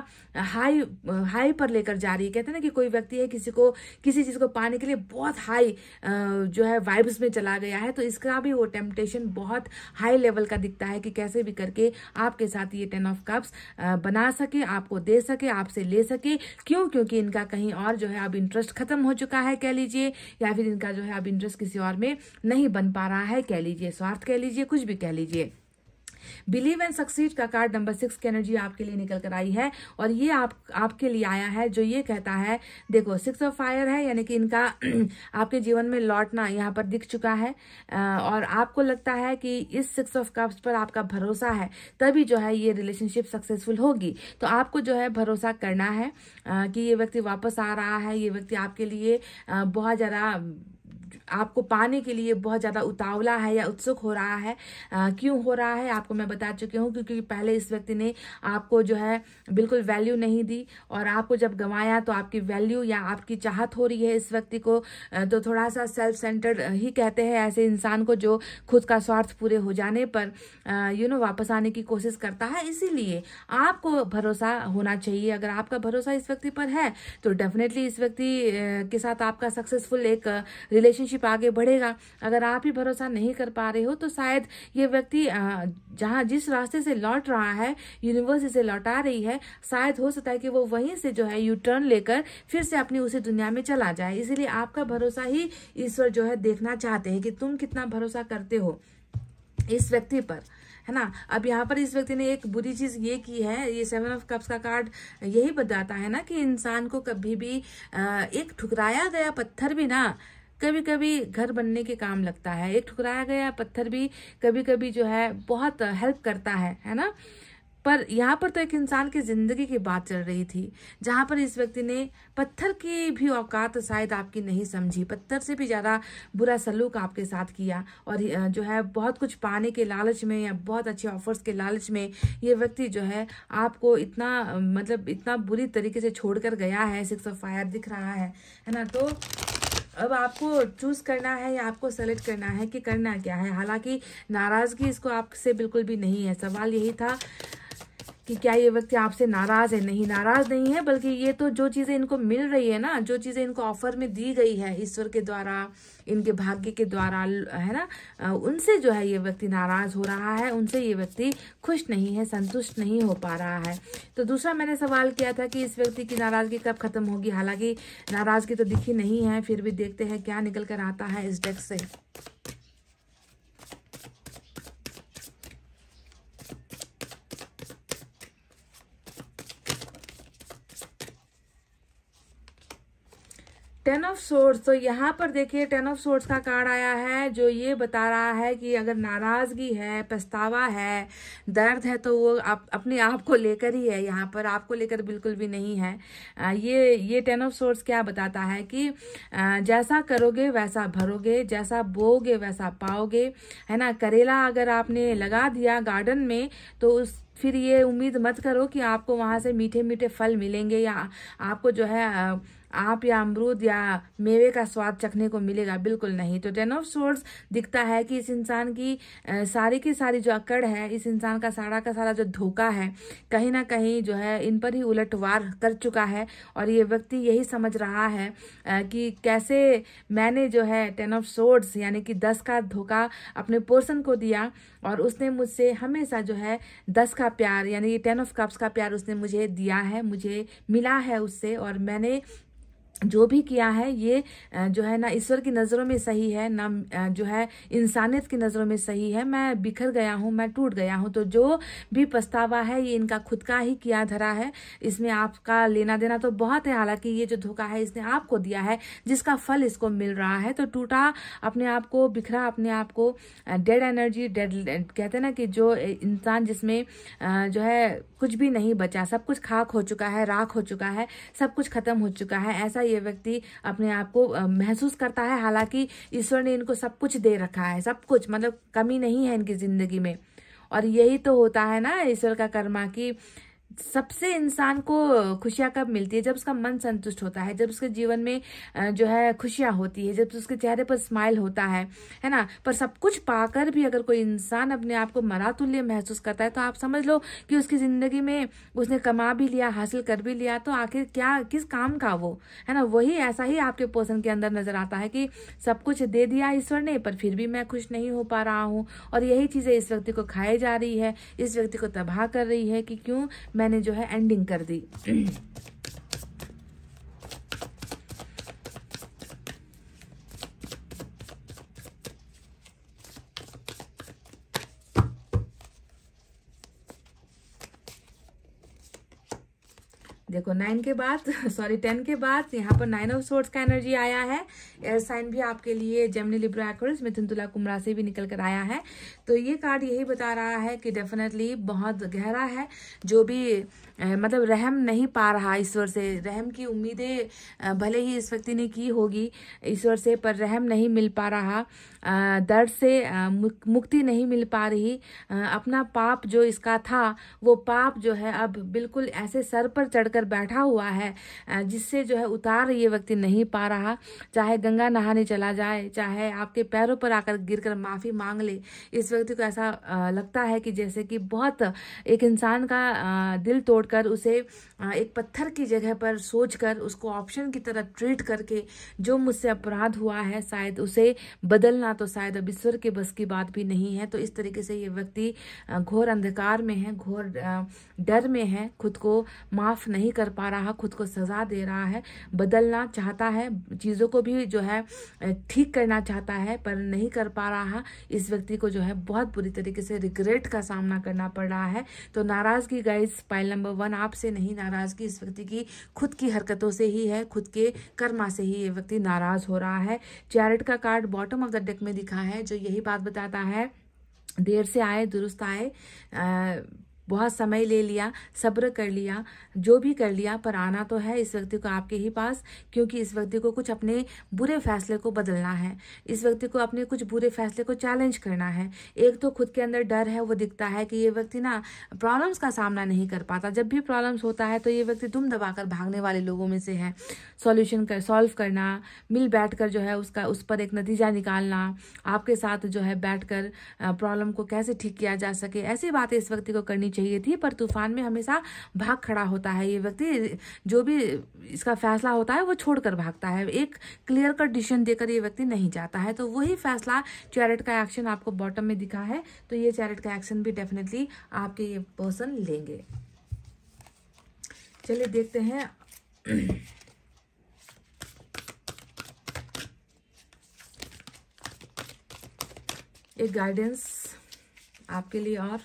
हाई हाई पर लेकर जा रही है कहते ना कि कोई व्यक्ति है किसी को किसी चीज़ को पाने के लिए बहुत हाई जो है वाइब्स में चला गया है तो इसका भी वो टेम्पटेशन बहुत हाई लेवल का दिखता है कि कैसे भी करके आपके साथ ये टेन ऑफ कप्स बना सके आपको दे सके आपसे ले सके क्यों क्योंकि इनका कहीं और जो है अब इंटरेस्ट खत्म हो चुका है कह लीजिए या फिर इनका जो है अब इंटरेस्ट किसी और में नहीं बन पा रहा है कह लीजिए स्वार्थ कह लीजिए लीजिए कुछ भी कह लीजिए बिलीव एंड सक्सीड का कार्ड नंबर सिक्स की एनर्जी आपके लिए निकल कर आई है और ये आप आपके लिए आया है जो ये कहता है देखो सिक्स ऑफ फायर है यानी कि इनका आपके जीवन में लौटना यहाँ पर दिख चुका है और आपको लगता है कि इस सिक्स ऑफ कप्स पर आपका भरोसा है तभी जो है ये रिलेशनशिप सक्सेसफुल होगी तो आपको जो है भरोसा करना है कि ये व्यक्ति वापस आ रहा है ये व्यक्ति आपके लिए बहुत ज़्यादा आपको पाने के लिए बहुत ज़्यादा उतावला है या उत्सुक हो रहा है आ, क्यों हो रहा है आपको मैं बता चुकी हूँ क्योंकि पहले इस व्यक्ति ने आपको जो है बिल्कुल वैल्यू नहीं दी और आपको जब गंवाया तो आपकी वैल्यू या आपकी चाहत हो रही है इस व्यक्ति को तो थोड़ा सा सेल्फ सेंटर्ड ही कहते हैं ऐसे इंसान को जो खुद का स्वार्थ पूरे हो जाने पर यू नो वापस आने की कोशिश करता है इसीलिए आपको भरोसा होना चाहिए अगर आपका भरोसा इस व्यक्ति पर है तो डेफिनेटली इस व्यक्ति के साथ आपका सक्सेसफुल एक रिलेशन रिलेशनशिप आगे बढ़ेगा अगर आप ही भरोसा नहीं कर पा रहे हो तो शायद ये व्यक्ति जहाँ जिस रास्ते से लौट रहा है यूनिवर्स इसे लौटा रही है शायद हो सकता है कि वो वहीं से जो है यू टर्न लेकर फिर से अपनी उसी दुनिया में चला जाए इसीलिए आपका भरोसा ही ईश्वर जो है देखना चाहते हैं कि तुम कितना भरोसा करते हो इस व्यक्ति पर है ना अब यहाँ पर इस व्यक्ति ने एक बुरी चीज ये की है ये सेवन ऑफ कप्स का कार्ड यही बताता है ना कि इंसान को कभी भी एक ठुकराया गया पत्थर भी ना कभी कभी घर बनने के काम लगता है एक ठुकराया गया पत्थर भी कभी कभी जो है बहुत हेल्प करता है है ना पर यहाँ पर तो एक इंसान की ज़िंदगी की बात चल रही थी जहाँ पर इस व्यक्ति ने पत्थर की भी औकात शायद आपकी नहीं समझी पत्थर से भी ज़्यादा बुरा सलूक आपके साथ किया और जो है बहुत कुछ पाने के लालच में या बहुत अच्छे ऑफर्स के लालच में ये व्यक्ति जो है आपको इतना मतलब इतना बुरी तरीके से छोड़ कर गया है सिक्स ऑफ फायर दिख रहा है है ना तो अब आपको चूज करना है या आपको सेलेक्ट करना है कि करना क्या है हालांकि नाराजगी इसको आपसे बिल्कुल भी नहीं है सवाल यही था कि क्या ये व्यक्ति आपसे नाराज है नहीं नाराज नहीं है बल्कि ये तो जो चीजें इनको मिल रही है ना जो चीजें इनको ऑफर में दी गई है ईश्वर के द्वारा इनके भाग्य के द्वारा है ना उनसे जो है ये व्यक्ति नाराज हो रहा है उनसे ये व्यक्ति खुश नहीं है संतुष्ट नहीं हो पा रहा है तो दूसरा मैंने सवाल किया था कि इस व्यक्ति की नाराजगी कब खत्म होगी हालांकि नाराजगी तो दिखी नहीं है फिर भी देखते हैं क्या निकल कर आता है इस डेस्क से टेन ऑफ सोर्स तो यहाँ पर देखिए टेन ऑफ सोर्स का कार्ड आया है जो ये बता रहा है कि अगर नाराज़गी है पछतावा है दर्द है तो वो आप अपने आप को लेकर ही है यहाँ पर आपको लेकर बिल्कुल भी नहीं है आ, ये ये टेन ऑफ सोर्स क्या बताता है कि आ, जैसा करोगे वैसा भरोगे जैसा बोगे वैसा पाओगे है ना करेला अगर आपने लगा दिया गार्डन में तो उस फिर ये उम्मीद मत करो कि आपको वहाँ से मीठे मीठे फल मिलेंगे या आपको जो है आप या अमरूद या मेवे का स्वाद चखने को मिलेगा बिल्कुल नहीं तो टेन ऑफ सोर्ड्स दिखता है कि इस इंसान की सारी की सारी जो अकड़ है इस इंसान का सारा का सारा जो धोखा है कहीं ना कहीं जो है इन पर ही उलटवार कर चुका है और ये व्यक्ति यही समझ रहा है कि कैसे मैंने जो है टेन ऑफ सोर्ड्स यानी कि दस का धोखा अपने पोर्सन को दिया और उसने मुझसे हमेशा जो है दस का प्यार यानी टेन ऑफ कप्स का प्यार उसने मुझे दिया है मुझे मिला है उससे और मैंने जो भी किया है ये जो है ना ईश्वर की नज़रों में सही है ना जो है इंसानियत की नज़रों में सही है मैं बिखर गया हूँ मैं टूट गया हूँ तो जो भी पछतावा है ये इनका खुद का ही किया धरा है इसमें आपका लेना देना तो बहुत है हालांकि ये जो धोखा है इसने आपको दिया है जिसका फल इसको मिल रहा है तो टूटा अपने आप को बिखरा अपने आप को डेड एनर्जी डेड कहते ना कि जो इंसान जिसमें जो है कुछ भी नहीं बचा सब कुछ खाक हो चुका है राख हो चुका है सब कुछ खत्म हो चुका है ऐसा ये व्यक्ति अपने आप को महसूस करता है हालांकि ईश्वर ने इनको सब कुछ दे रखा है सब कुछ मतलब कमी नहीं है इनकी ज़िंदगी में और यही तो होता है ना ईश्वर का कर्मा की सबसे इंसान को खुशियाँ कब मिलती है जब उसका मन संतुष्ट होता है जब उसके जीवन में जो है खुशियाँ होती है जब उसके चेहरे पर स्माइल होता है है ना पर सब कुछ पाकर भी अगर कोई इंसान अपने आप को मरातुल्य महसूस करता है तो आप समझ लो कि उसकी ज़िंदगी में उसने कमा भी लिया हासिल कर भी लिया तो आखिर क्या किस काम का वो है ना वही ऐसा ही आपके पोषण के अंदर नज़र आता है कि सब कुछ दे दिया ईश्वर ने पर फिर भी मैं खुश नहीं हो पा रहा हूँ और यही चीज़ें इस व्यक्ति को खाई जा रही है इस व्यक्ति को तबाह कर रही है कि क्यों मैंने जो है एंडिंग कर दी देखो नाइन के बाद सॉरी टेन के बाद यहाँ पर नाइन ऑफ सोर्ट्स का एनर्जी आया है एयर साइन भी आपके लिए जेमनी लिब्रा एक्वर्स मिथुन तुला कुमरा से भी निकल कर आया है तो ये कार्ड यही बता रहा है कि डेफिनेटली बहुत गहरा है जो भी मतलब रहम नहीं पा रहा ईश्वर से रहम की उम्मीदें भले ही इस व्यक्ति ने की होगी ईश्वर से पर रहम नहीं मिल पा रहा दर्द से मुक्ति नहीं मिल पा रही अपना पाप जो इसका था वो पाप जो है अब बिल्कुल ऐसे सर पर चढ़कर बैठा हुआ है जिससे जो है उतार ये व्यक्ति नहीं पा रहा चाहे गंगा नहाने चला जाए चाहे आपके पैरों पर आकर गिर कर माफ़ी मांग ले इस व्यक्ति को ऐसा लगता है कि जैसे कि बहुत एक इंसान का दिल तोड़कर उसे एक पत्थर की जगह पर सोचकर उसको ऑप्शन की तरह ट्रीट करके जो मुझसे अपराध हुआ है शायद उसे बदलना तो शायद अब ईश्वर के बस की बात भी नहीं है तो इस तरीके से ये व्यक्ति घोर अंधकार में है घोर डर में है खुद को माफ़ नहीं कर पा रहा खुद को सज़ा दे रहा है बदलना चाहता है चीज़ों को भी जो है ठीक करना चाहता है पर नहीं कर पा रहा इस व्यक्ति को जो है बहुत बुरी तरीके से रिग्रेट का सामना करना पड़ रहा है तो नाराज़गी गाइज पाइल नंबर वन आपसे नहीं नाराज़गी इस व्यक्ति की खुद की हरकतों से ही है खुद के कर्मा से ही ये व्यक्ति नाराज़ हो रहा है चैरिट का card bottom of the deck में दिखा है जो यही बात बताता है देर से आए दुरुस्त आए बहुत समय ले लिया सब्र कर लिया जो भी कर लिया पर आना तो है इस व्यक्ति को आपके ही पास क्योंकि इस व्यक्ति को कुछ अपने बुरे फैसले को बदलना है इस व्यक्ति को अपने कुछ बुरे फैसले को चैलेंज करना है एक तो खुद के अंदर डर है वो दिखता है कि ये व्यक्ति ना प्रॉब्लम्स का सामना नहीं कर पाता जब भी प्रॉब्लम्स होता है तो ये व्यक्ति दुम दबाकर भागने वाले लोगों में से है सॉल्यूशन कर सॉल्व करना मिल बैठ कर जो है उसका उस पर एक नतीजा निकालना आपके साथ जो है बैठ कर प्रॉब्लम को कैसे ठीक किया जा सके ऐसी बातें इस व्यक्ति को करनी चाहिए थी पर तूफान में हमेशा भाग खड़ा होता है ये व्यक्ति जो भी इसका फैसला होता है वो छोड़कर भागता है एक क्लियर कट डिसीजन देकर ये व्यक्ति नहीं जाता है तो वही फैसला चैरिट का एक्शन आपको बॉटम में दिखा है तो ये चैरिट का एक्शन भी डेफिनेटली आपके ये पर्सन लेंगे चलिए देखते हैं एक गाइडेंस आपके लिए और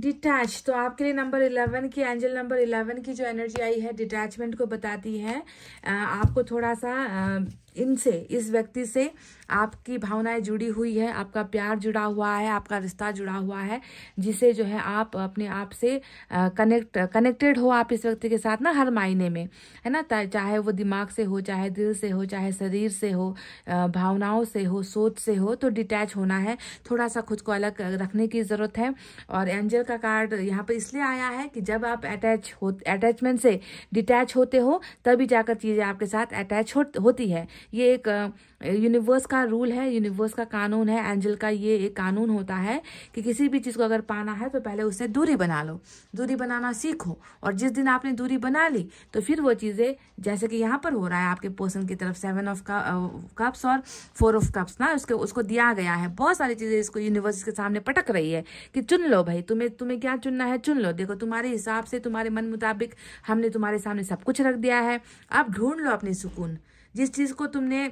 डिटैच तो आपके लिए नंबर इलेवन की एंजल नंबर इलेवन की जो एनर्जी आई है डिटैचमेंट को बताती है आपको थोड़ा सा इनसे इस व्यक्ति से आपकी भावनाएं जुड़ी हुई है आपका प्यार जुड़ा हुआ है आपका रिश्ता जुड़ा हुआ है जिसे जो है आप अपने आप से कनेक्ट कनेक्टेड हो आप इस व्यक्ति के साथ ना हर मायने में है ना चाहे वो दिमाग से हो चाहे दिल से हो चाहे शरीर से हो भावनाओं से हो सोच से हो तो डिटैच होना है थोड़ा सा खुद को अलग रखने की ज़रूरत है और एंजल का कार्ड यहाँ पर इसलिए आया है कि जब आप अटैच हो अटैचमेंट से डिटैच होते हो तभी जाकर चीज़ें आपके साथ अटैच होती है ये एक यूनिवर्स का का रूल है यूनिवर्स का कानून है एंजल का ये एक कानून होता है कि किसी भी चीज़ को अगर पाना है तो पहले उससे दूरी बना लो दूरी बनाना सीखो और जिस दिन आपने दूरी बना ली तो फिर वो चीज़ें जैसे कि यहाँ पर हो रहा है आपके पर्सन की तरफ सेवन ऑफ कप्स और फोर ऑफ कप्स ना उसके उसको दिया गया है बहुत सारी चीज़ें इसको यूनिवर्स के सामने पटक रही है कि चुन लो भाई तुम्हें तुम्हें क्या चुनना है चुन लो देखो तुम्हारे हिसाब से तुम्हारे मन मुताबिक हमने तुम्हारे सामने सब कुछ रख दिया है अब ढूंढ लो अपनी सुकून जिस चीज़ को तुमने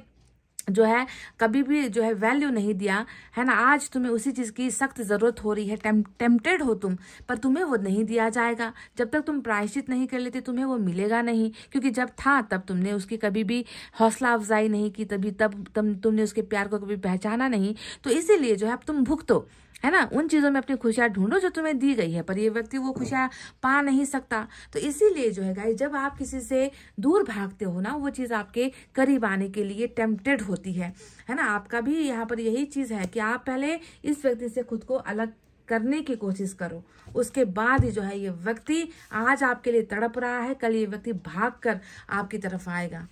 जो है कभी भी जो है वैल्यू नहीं दिया है ना आज तुम्हें उसी चीज़ की सख्त ज़रूरत हो रही है टेम्पटेड हो तुम पर तुम्हें वो नहीं दिया जाएगा जब तक तुम प्रायश्चित नहीं कर लेते तुम्हें वो मिलेगा नहीं क्योंकि जब था तब तुमने उसकी कभी भी हौसला अफजाई नहीं की तभी तब तुम तुमने उसके प्यार को कभी पहचाना नहीं तो इसीलिए जो है अब तुम भुगतो है ना उन चीज़ों में अपनी खुशियाँ ढूंढो जो तुम्हें दी गई है पर ये व्यक्ति वो खुशियाँ पा नहीं सकता तो इसीलिए जो है गाइस जब आप किसी से दूर भागते हो ना वो चीज़ आपके करीब आने के लिए टेम्पटेड होती है है ना आपका भी यहाँ पर यही चीज़ है कि आप पहले इस व्यक्ति से खुद को अलग करने की कोशिश करो उसके बाद ही जो है ये व्यक्ति आज आपके लिए तड़प रहा है कल ये व्यक्ति भाग कर आपकी तरफ आएगा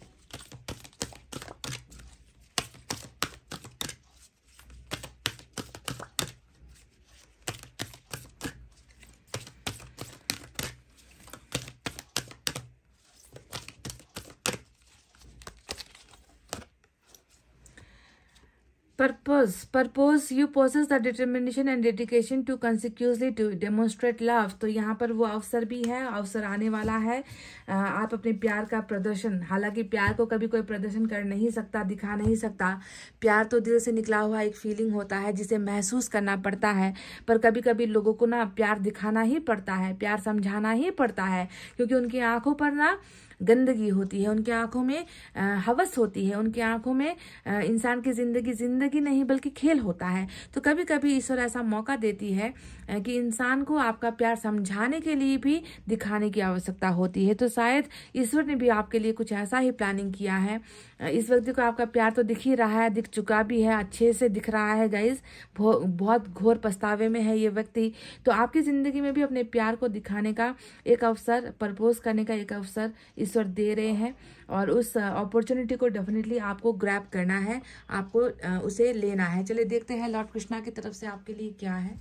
purpose purpose you possess the determination and dedication to conspicuously to demonstrate love तो यहाँ पर वो अवसर भी है अवसर आने वाला है आप अपने प्यार का प्रदर्शन हालांकि प्यार को कभी कोई प्रदर्शन कर नहीं सकता दिखा नहीं सकता प्यार तो दिल से निकला हुआ एक फीलिंग होता है जिसे महसूस करना पड़ता है पर कभी कभी लोगों को ना प्यार दिखाना ही पड़ता है प्यार समझाना ही पड़ता है क्योंकि उनकी आंखों पर ना गंदगी होती है उनकी आंखों में हवस होती है उनकी आंखों में इंसान की जिंदगी जिंदगी जिंदगी नहीं बल्कि खेल होता है तो कभी कभी ईश्वर ऐसा मौका देती है कि इंसान को आपका प्यार समझाने के लिए भी दिखाने की आवश्यकता होती है तो शायद ईश्वर ने भी आपके लिए कुछ ऐसा ही प्लानिंग किया है इस व्यक्ति को आपका प्यार तो दिख ही रहा है दिख चुका भी है अच्छे से दिख रहा है गाइज बहुत घोर पछतावे में है ये व्यक्ति तो आपकी ज़िंदगी में भी अपने प्यार को दिखाने का एक अवसर प्रपोज करने का एक अवसर ईश्वर दे रहे हैं और उस अपॉर्चुनिटी को डेफिनेटली आपको ग्रैप करना है आपको उसे लेना है चलिए देखते हैं लॉर्ड कृष्णा की तरफ से आपके लिए क्या है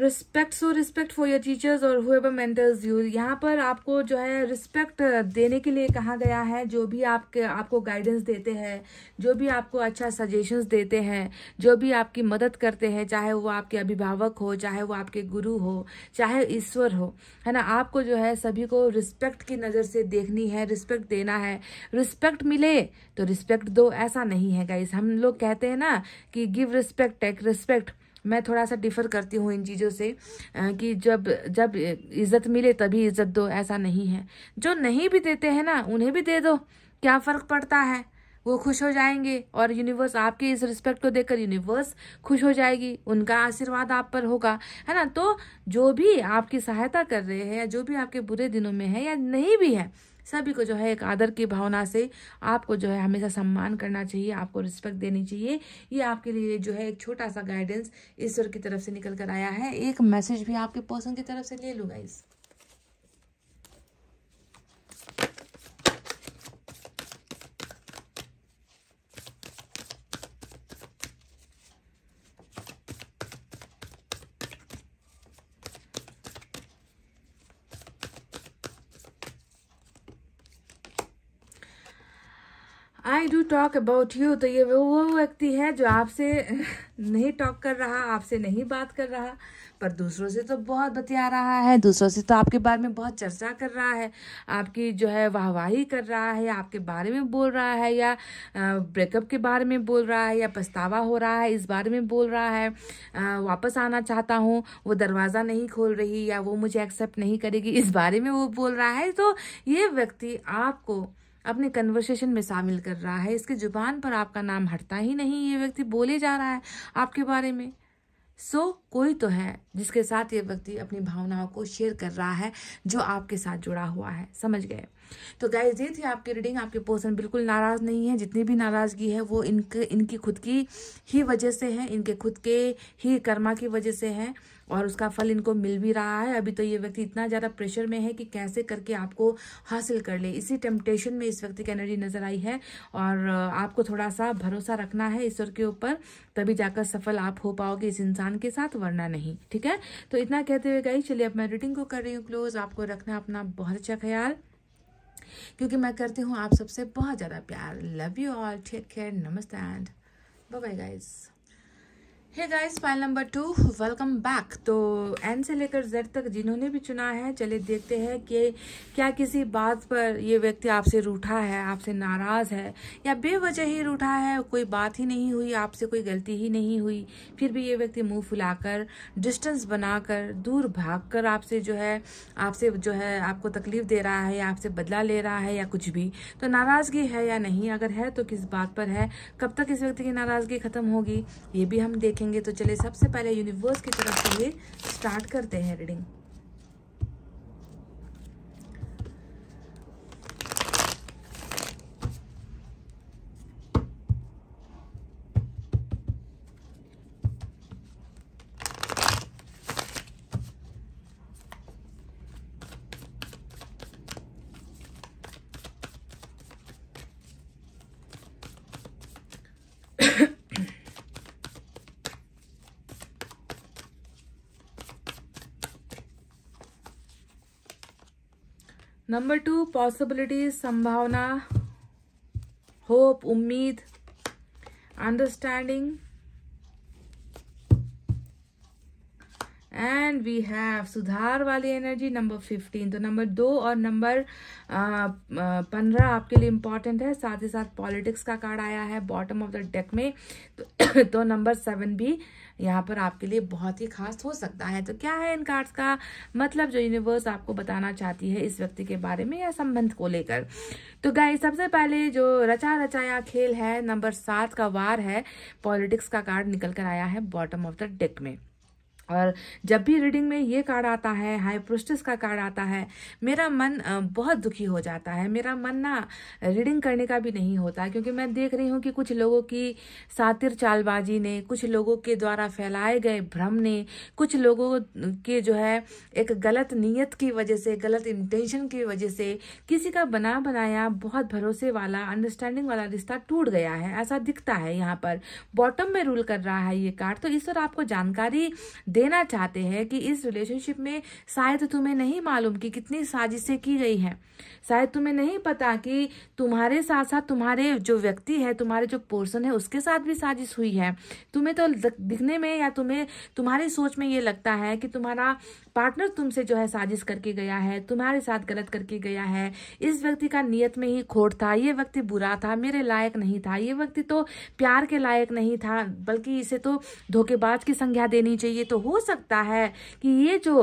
respect so respect for your teachers और हुएवर मेंटर्स यू यहाँ पर आपको जो है रिस्पेक्ट देने के लिए कहा गया है जो भी आपके आपको गाइडेंस देते हैं जो भी आपको अच्छा सजेशंस देते हैं जो भी आपकी मदद करते हैं चाहे वो आपके अभिभावक हो चाहे वो आपके गुरु हो चाहे ईश्वर हो है ना आपको जो है सभी को रिस्पेक्ट की नज़र से देखनी है रिस्पेक्ट देना है रिस्पेक्ट मिले तो रिस्पेक्ट दो ऐसा नहीं है गाइस हम लोग कहते हैं ना कि गिव रिस्पेक्ट टेक रिस्पेक्ट मैं थोड़ा सा डिफ़र करती हूँ इन चीज़ों से कि जब जब इज़्ज़त मिले तभी इज़्ज़त दो ऐसा नहीं है जो नहीं भी देते हैं ना उन्हें भी दे दो क्या फ़र्क पड़ता है वो खुश हो जाएंगे और यूनिवर्स आपके इस रिस्पेक्ट को देखकर यूनिवर्स खुश हो जाएगी उनका आशीर्वाद आप पर होगा है ना तो जो भी आपकी सहायता कर रहे हैं या जो भी आपके बुरे दिनों में है या नहीं भी है सभी को जो है एक आदर की भावना से आपको जो है हमेशा सम्मान करना चाहिए आपको रिस्पेक्ट देनी चाहिए ये आपके लिए जो है एक छोटा सा गाइडेंस ईश्वर की तरफ से निकल कर आया है एक मैसेज भी आपके पर्सन की तरफ से ले लूँगा इस I do talk about you तो ये वो वो व्यक्ति है जो आपसे नहीं टॉक कर रहा आपसे नहीं बात कर रहा पर दूसरों से तो बहुत बतिया रहा है दूसरों से तो आपके बारे में बहुत चर्चा कर रहा है आपकी जो है वाहवाही कर रहा है आपके बारे में बोल रहा है या ब्रेकअप के बारे में बोल रहा है या पछतावा हो रहा है इस बारे में बोल रहा है वापस आना चाहता हूँ वो दरवाज़ा नहीं खोल रही या वो मुझे एक्सेप्ट नहीं करेगी इस बारे में वो बोल रहा है तो ये व्यक्ति आपको अपने कन्वर्सेशन में शामिल कर रहा है इसकी ज़ुबान पर आपका नाम हटता ही नहीं ये व्यक्ति बोले जा रहा है आपके बारे में सो so, कोई तो है जिसके साथ ये व्यक्ति अपनी भावनाओं को शेयर कर रहा है जो आपके साथ जुड़ा हुआ है समझ गए तो गाइज ये थी आपकी रीडिंग आपके पर्सन बिल्कुल नाराज़ नहीं है जितनी भी नाराज़गी है वो इनके इनकी खुद की ही वजह से है इनके खुद के ही कर्मा की वजह से है और उसका फल इनको मिल भी रहा है अभी तो ये व्यक्ति इतना ज़्यादा प्रेशर में है कि कैसे करके आपको हासिल कर ले इसी टेम्पटेशन में इस व्यक्ति की एनर्जी नज़र आई है और आपको थोड़ा सा भरोसा रखना है ईश्वर के ऊपर तभी जाकर सफल आप हो पाओगे इस इंसान के साथ वरना नहीं ठीक है तो इतना कहते हुए गई चलिए अब मैं रीडिंग को कर रही हूँ क्लोज आपको रखना अपना बहुत अच्छा ख्याल क्योंकि मैं करती हूँ आप सबसे बहुत ज़्यादा प्यार love you all take care नमस्ते and bye bye guys hey guys file number two welcome back तो एन से लेकर जेड तक जिन्होंने भी चुना है चले देखते हैं कि क्या किसी बात पर ये व्यक्ति आपसे रूठा है आपसे नाराज़ है या बेवजह ही रूठा है कोई बात ही नहीं हुई आपसे कोई गलती ही नहीं हुई फिर भी ये व्यक्ति मुंह फुलाकर डिस्टेंस बनाकर दूर भागकर आपसे जो है आपसे जो है आपको तकलीफ दे रहा है या आपसे बदला ले रहा है या कुछ भी तो नाराज़गी है या नहीं अगर है तो किस बात पर है कब तक इस व्यक्ति की नाराज़गी ख़त्म होगी ये भी हम देखें देखेंगे तो चलिए सबसे पहले यूनिवर्स की तरफ से ये स्टार्ट करते हैं रीडिंग नंबर टू पॉसिबिलिटी संभावना होप उम्मीद अंडरस्टैंडिंग वी हैव सुधार वाली एनर्जी नंबर फिफ्टीन तो नंबर दो और नंबर पंद्रह आपके लिए इंपॉर्टेंट है साथ ही साथ पॉलिटिक्स का कार्ड आया है बॉटम ऑफ द डेक में तो, तो नंबर सेवन भी यहाँ पर आपके लिए बहुत ही खास हो सकता है तो क्या है इन कार्ड्स का मतलब जो यूनिवर्स आपको बताना चाहती है इस व्यक्ति के बारे में या संबंध को लेकर तो गाय सबसे पहले जो रचा रचाया खेल है नंबर सात का वार है पॉलिटिक्स का कार्ड निकल कर आया है बॉटम ऑफ द डेक में और जब भी रीडिंग में ये कार्ड आता है हाई प्रोस्टिस का कार्ड आता है मेरा मन बहुत दुखी हो जाता है मेरा मन ना रीडिंग करने का भी नहीं होता क्योंकि मैं देख रही हूँ कि कुछ लोगों की सातिर चालबाजी ने कुछ लोगों के द्वारा फैलाए गए भ्रम ने कुछ लोगों के जो है एक गलत नीयत की वजह से गलत इंटेंशन की वजह से किसी का बना बनाया बहुत भरोसे वाला अंडरस्टैंडिंग वाला रिश्ता टूट गया है ऐसा दिखता है यहाँ पर बॉटम में रूल कर रहा है ये कार्ड तो इस पर आपको जानकारी दे देना चाहते हैं कि इस रिलेशनशिप में शायद तुम्हें नहीं मालूम कि कितनी साजिशें की गई हैं शायद तुम्हें नहीं पता कि तुम्हारे साथ साथ तुम्हारे जो व्यक्ति है तुम्हारे जो पोर्सन है उसके साथ भी साजिश हुई है तुम्हें तो दिखने में या तुम्हें तुम्हारी सोच में ये लगता है कि तुम्हारा पार्टनर तुमसे जो है साजिश करके गया है तुम्हारे साथ गलत करके गया है इस व्यक्ति का नियत में ही खोट था ये व्यक्ति बुरा था मेरे लायक नहीं था ये व्यक्ति तो प्यार के लायक नहीं था बल्कि इसे तो धोखेबाज की संज्ञा देनी चाहिए तो हो सकता है कि ये जो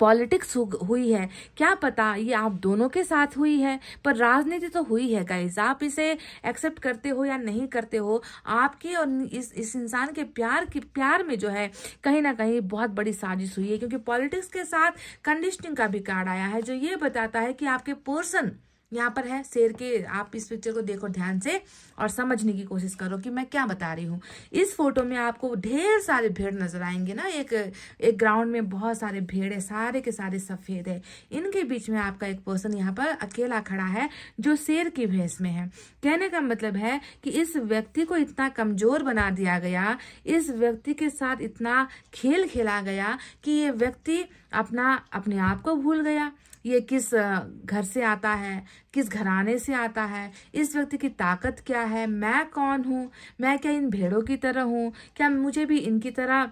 पॉलिटिक्स हुई है क्या पता ये आप दोनों के साथ हुई है पर राजनीति तो हुई है गाइज आप इसे एक्सेप्ट करते हो या नहीं करते हो आपके और इस इस इंसान के प्यार के प्यार में जो है कहीं ना कहीं बहुत बड़ी साजिश हुई है क्योंकि पॉलिटिक्स के साथ कंडीशनिंग का भी कार्ड आया है जो ये बताता है कि आपके पर्सन यहाँ पर है शेर के आप इस पिक्चर को देखो ध्यान से और समझने की कोशिश करो कि मैं क्या बता रही हूँ इस फोटो में आपको ढेर सारे भेड़ नजर आएंगे ना एक एक ग्राउंड में बहुत सारे भेड़ है सारे के सारे सफेद है इनके बीच में आपका एक पर्सन यहाँ पर अकेला खड़ा है जो शेर की भैंस में है कहने का मतलब है कि इस व्यक्ति को इतना कमजोर बना दिया गया इस व्यक्ति के साथ इतना खेल खेला गया कि ये व्यक्ति अपना अपने आप को भूल गया ये किस घर से आता है किस घराने से आता है इस व्यक्ति की ताकत क्या है मैं कौन हूँ मैं क्या इन भेड़ों की तरह हूँ क्या मुझे भी इनकी तरह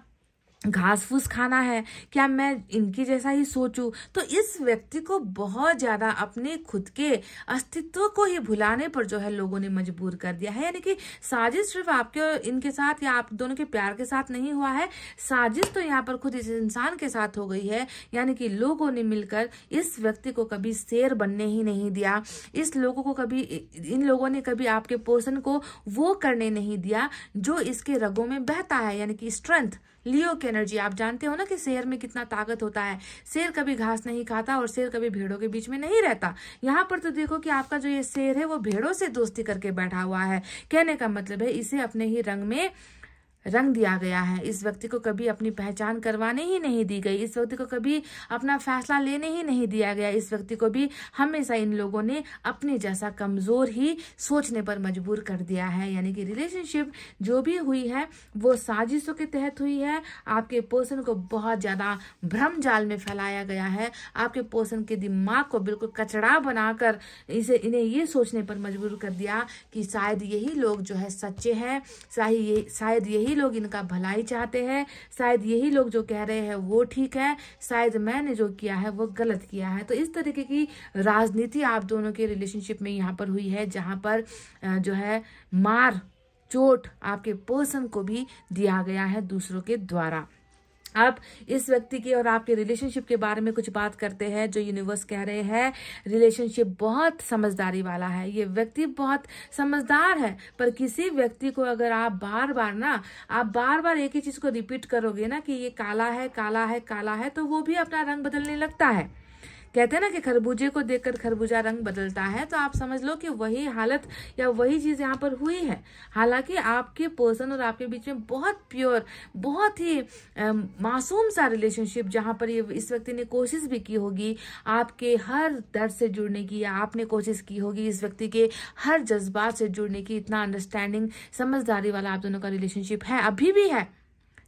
घास फूस खाना है क्या मैं इनकी जैसा ही सोचूं तो इस व्यक्ति को बहुत ज़्यादा अपने खुद के अस्तित्व को ही भुलाने पर जो है लोगों ने मजबूर कर दिया है यानी कि साजिश सिर्फ आपके और इनके साथ या आप दोनों के प्यार के साथ नहीं हुआ है साजिश तो यहाँ पर खुद इस इंसान के साथ हो गई है यानी कि लोगों ने मिलकर इस व्यक्ति को कभी शेर बनने ही नहीं दिया इस लोगों को कभी इन लोगों ने कभी आपके पोषण को वो करने नहीं दिया जो इसके रगों में बहता है यानी कि स्ट्रेंथ लियो की एनर्जी आप जानते हो ना कि शेर में कितना ताकत होता है शेर कभी घास नहीं खाता और शेर कभी भेड़ों के बीच में नहीं रहता यहाँ पर तो देखो कि आपका जो ये शेर है वो भेड़ों से दोस्ती करके बैठा हुआ है कहने का मतलब है इसे अपने ही रंग में रंग दिया गया है इस व्यक्ति को कभी अपनी पहचान करवाने ही नहीं दी गई इस व्यक्ति को कभी अपना फैसला लेने ही नहीं दिया गया इस व्यक्ति को भी हमेशा इन लोगों ने अपने जैसा कमज़ोर ही सोचने पर मजबूर कर दिया है यानी कि रिलेशनशिप जो भी हुई है वो साजिशों के तहत हुई है आपके पोषण को बहुत ज़्यादा भ्रम जाल में फैलाया गया है आपके पोषण के दिमाग को बिल्कुल कचड़ा बनाकर इसे इन्हें ये सोचने पर मजबूर कर दिया कि शायद यही लोग जो है सच्चे हैं शायद ये शायद यही यही लोग इनका भलाई चाहते हैं शायद यही लोग जो कह रहे हैं वो ठीक है शायद मैंने जो किया है वो गलत किया है तो इस तरीके की राजनीति आप दोनों के रिलेशनशिप में यहाँ पर हुई है जहाँ पर जो है मार चोट आपके पर्सन को भी दिया गया है दूसरों के द्वारा आप इस व्यक्ति की और आपके रिलेशनशिप के बारे में कुछ बात करते हैं जो यूनिवर्स कह रहे हैं रिलेशनशिप बहुत समझदारी वाला है ये व्यक्ति बहुत समझदार है पर किसी व्यक्ति को अगर आप बार बार ना आप बार बार एक ही चीज को रिपीट करोगे ना कि ये काला है काला है काला है तो वो भी अपना रंग बदलने लगता है कहते हैं ना कि खरबूजे को देखकर खरबूजा रंग बदलता है तो आप समझ लो कि वही हालत या वही चीज़ यहाँ पर हुई है हालांकि आपके पर्सन और आपके बीच में बहुत प्योर बहुत ही मासूम सा रिलेशनशिप जहाँ पर ये इस व्यक्ति ने कोशिश भी की होगी आपके हर दर्द से जुड़ने की या आपने कोशिश की होगी इस व्यक्ति के हर जज्बात से जुड़ने की इतना अंडरस्टैंडिंग समझदारी वाला आप दोनों का रिलेशनशिप है अभी भी है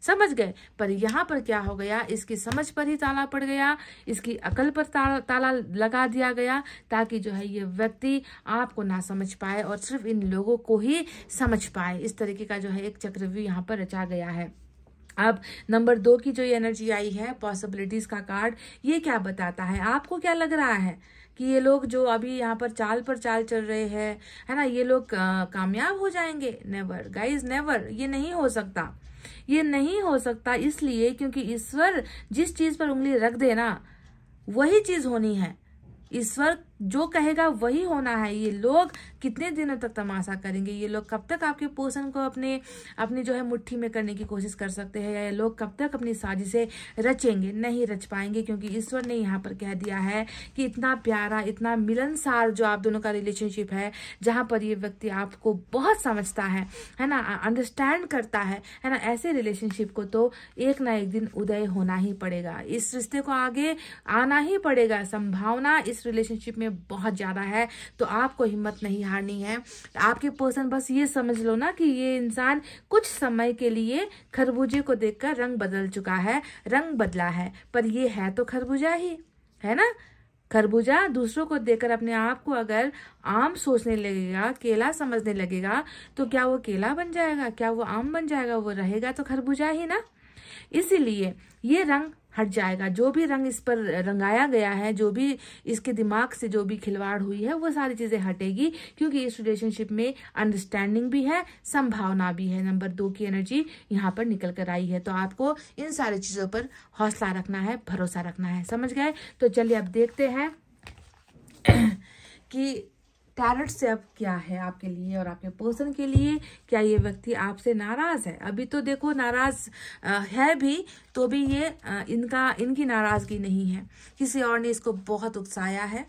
समझ गए पर यहाँ पर क्या हो गया इसकी समझ पर ही ताला पड़ गया इसकी अकल पर ताला, ताला लगा दिया गया ताकि जो है ये व्यक्ति आपको ना समझ पाए और सिर्फ इन लोगों को ही समझ पाए इस तरीके का जो है एक चक्रव्यूह यहाँ पर रचा गया है अब नंबर दो की जो एनर्जी आई है पॉसिबिलिटीज का कार्ड ये क्या बताता है आपको क्या लग रहा है कि ये लोग जो अभी यहाँ पर चाल पर चाल चल रहे हैं है ना ये लोग कामयाब हो जाएंगे नेवर गाइज नेवर ये नहीं हो सकता ये नहीं हो सकता इसलिए क्योंकि ईश्वर जिस चीज पर उंगली रख देना वही चीज होनी है ईश्वर जो कहेगा वही होना है ये लोग कितने दिनों तक तमाशा करेंगे ये लोग कब तक आपके पोषण को अपने अपनी जो है मुट्ठी में करने की कोशिश कर सकते हैं या ये लोग कब तक अपनी साजिशें रचेंगे नहीं रच पाएंगे क्योंकि ईश्वर ने यहाँ पर कह दिया है कि इतना प्यारा इतना मिलनसार जो आप दोनों का रिलेशनशिप है जहाँ पर ये व्यक्ति आपको बहुत समझता है है ना अंडरस्टैंड करता है है ना ऐसे रिलेशनशिप को तो एक ना एक दिन उदय होना ही पड़ेगा इस रिश्ते को आगे आना ही पड़ेगा संभावना इस रिलेशनशिप में बहुत ज़्यादा है तो आपको हिम्मत नहीं धारणी है आपके पर्सन बस ये समझ लो ना कि ये इंसान कुछ समय के लिए खरबूजे को देखकर रंग बदल चुका है रंग बदला है पर ये है तो खरबूजा ही है ना खरबूजा दूसरों को देखकर अपने आप को अगर आम सोचने लगेगा केला समझने लगेगा तो क्या वो केला बन जाएगा क्या वो आम बन जाएगा वो रहेगा तो खरबूजा ही ना इसीलिए ये रंग हट जाएगा जो भी रंग इस पर रंगाया गया है जो भी इसके दिमाग से जो भी खिलवाड़ हुई है वो सारी चीजें हटेगी क्योंकि इस रिलेशनशिप में अंडरस्टैंडिंग भी है संभावना भी है नंबर दो की एनर्जी यहाँ पर निकल कर आई है तो आपको इन सारी चीजों पर हौसला रखना है भरोसा रखना है समझ गए तो चलिए अब देखते हैं कि कैरेट से अब क्या है आपके लिए और आपके पर्सन के लिए क्या ये व्यक्ति आपसे नाराज़ है अभी तो देखो नाराज़ है भी तो भी ये इनका इनकी नाराज़गी नहीं है किसी और ने इसको बहुत उकसाया है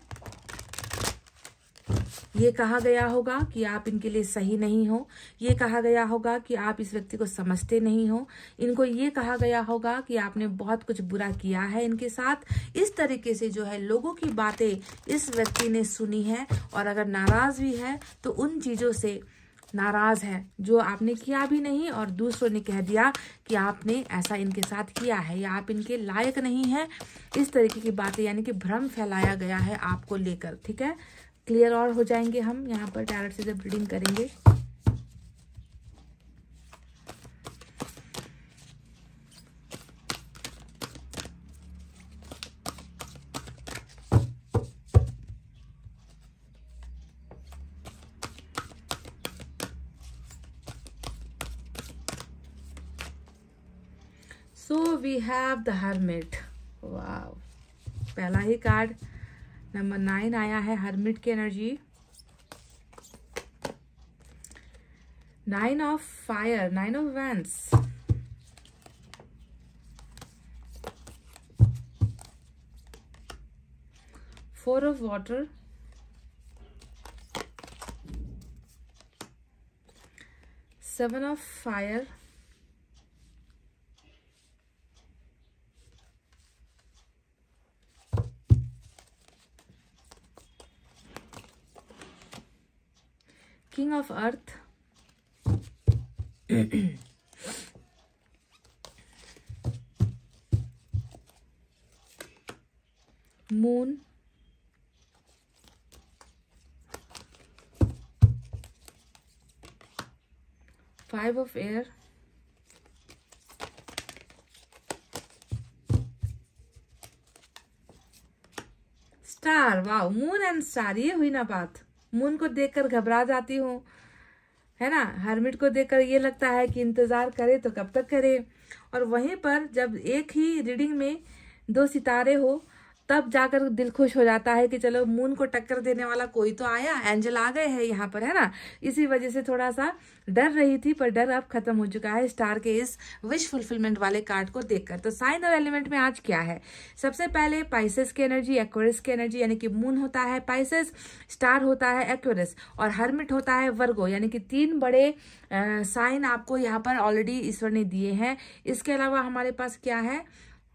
ये कहा गया होगा कि आप इनके लिए सही नहीं हो ये कहा गया होगा कि आप इस व्यक्ति को समझते नहीं हो इनको ये कहा गया होगा कि आपने बहुत कुछ बुरा किया है इनके साथ इस तरीके से जो है लोगों की बातें इस व्यक्ति ने सुनी है और अगर नाराज भी है तो उन चीज़ों से नाराज है जो आपने किया भी नहीं और दूसरों ने कह दिया कि आपने ऐसा इनके साथ किया है या आप इनके लायक नहीं है इस तरीके की बातें यानी कि भ्रम फैलाया गया है आपको लेकर ठीक है क्लियर और हो जाएंगे हम यहाँ पर टैरट से जब रीडिंग करेंगे so we have the hermit वाह पहला ही कार्ड नंबर नाइन आया है हरमिट की energy nine of fire nine of wands four of water seven of fire of earth moon five of air star wow moon and star ये हुई ना बात moon को देखकर घबरा जाती हूँ है ना हरमिट को देखकर ये लगता है कि इंतज़ार करे तो कब तक करे और वहीं पर जब एक ही रीडिंग में दो सितारे हो तब जाकर दिल खुश हो जाता है कि चलो मून को टक्कर देने वाला कोई तो आया एंजल आ गए हैं यहाँ पर है ना इसी वजह से थोड़ा सा डर रही थी पर डर अब खत्म हो चुका है स्टार के इस विश फुलफिलमेंट वाले कार्ड को देखकर तो साइन और एलिमेंट में आज क्या है सबसे पहले पाइसेस की एनर्जी एक्वेरिस की एनर्जी यानी कि मून होता है पाइसेस स्टार होता है एक्वेरस और हर्मिट होता है वर्गो यानी कि तीन बड़े साइन आपको यहाँ पर ऑलरेडी ईश्वर ने दिए हैं इसके अलावा हमारे पास क्या है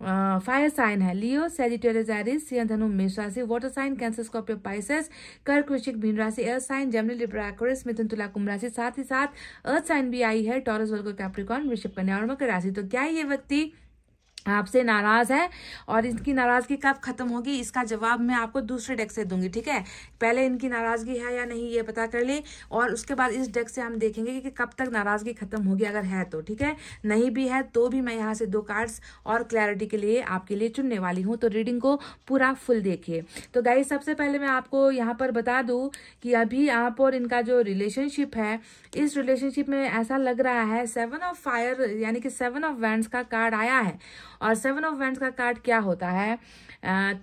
फायर साइन है लियो सेजिटेरियस सिंह धनु मेष राशि water sign Cancer Scorpio Pisces कर्क वृश्चिक भीन राशि अर्थ साइन जमनी लिब्राकोरस मिथुन तुला कुंभ राशि साथ ही साथ अर्थ साइन भी आई है टॉरस वर्ग कैप्रिकॉन वृषभ कन्या और मकर राशि तो क्या ये व्यक्ति आपसे नाराज है और इनकी नाराजगी कब खत्म होगी इसका जवाब मैं आपको दूसरे डेक से दूंगी ठीक है पहले इनकी नाराजगी है या नहीं ये पता कर ले और उसके बाद इस डेक से हम देखेंगे कि कब तक नाराजगी खत्म होगी अगर है तो ठीक है नहीं भी है तो भी मैं यहाँ से दो कार्ड्स और क्लैरिटी के लिए आपके लिए चुनने वाली हूँ तो रीडिंग को पूरा फुल देखिए तो गाइज सबसे पहले मैं आपको यहाँ पर बता दूँ कि अभी आप और इनका जो रिलेशनशिप है इस रिलेशनशिप में ऐसा लग रहा है सेवन ऑफ फायर यानी कि सेवन ऑफ वैंड का कार्ड आया है और सेवन ऑफ वैंड का कार्ड क्या होता है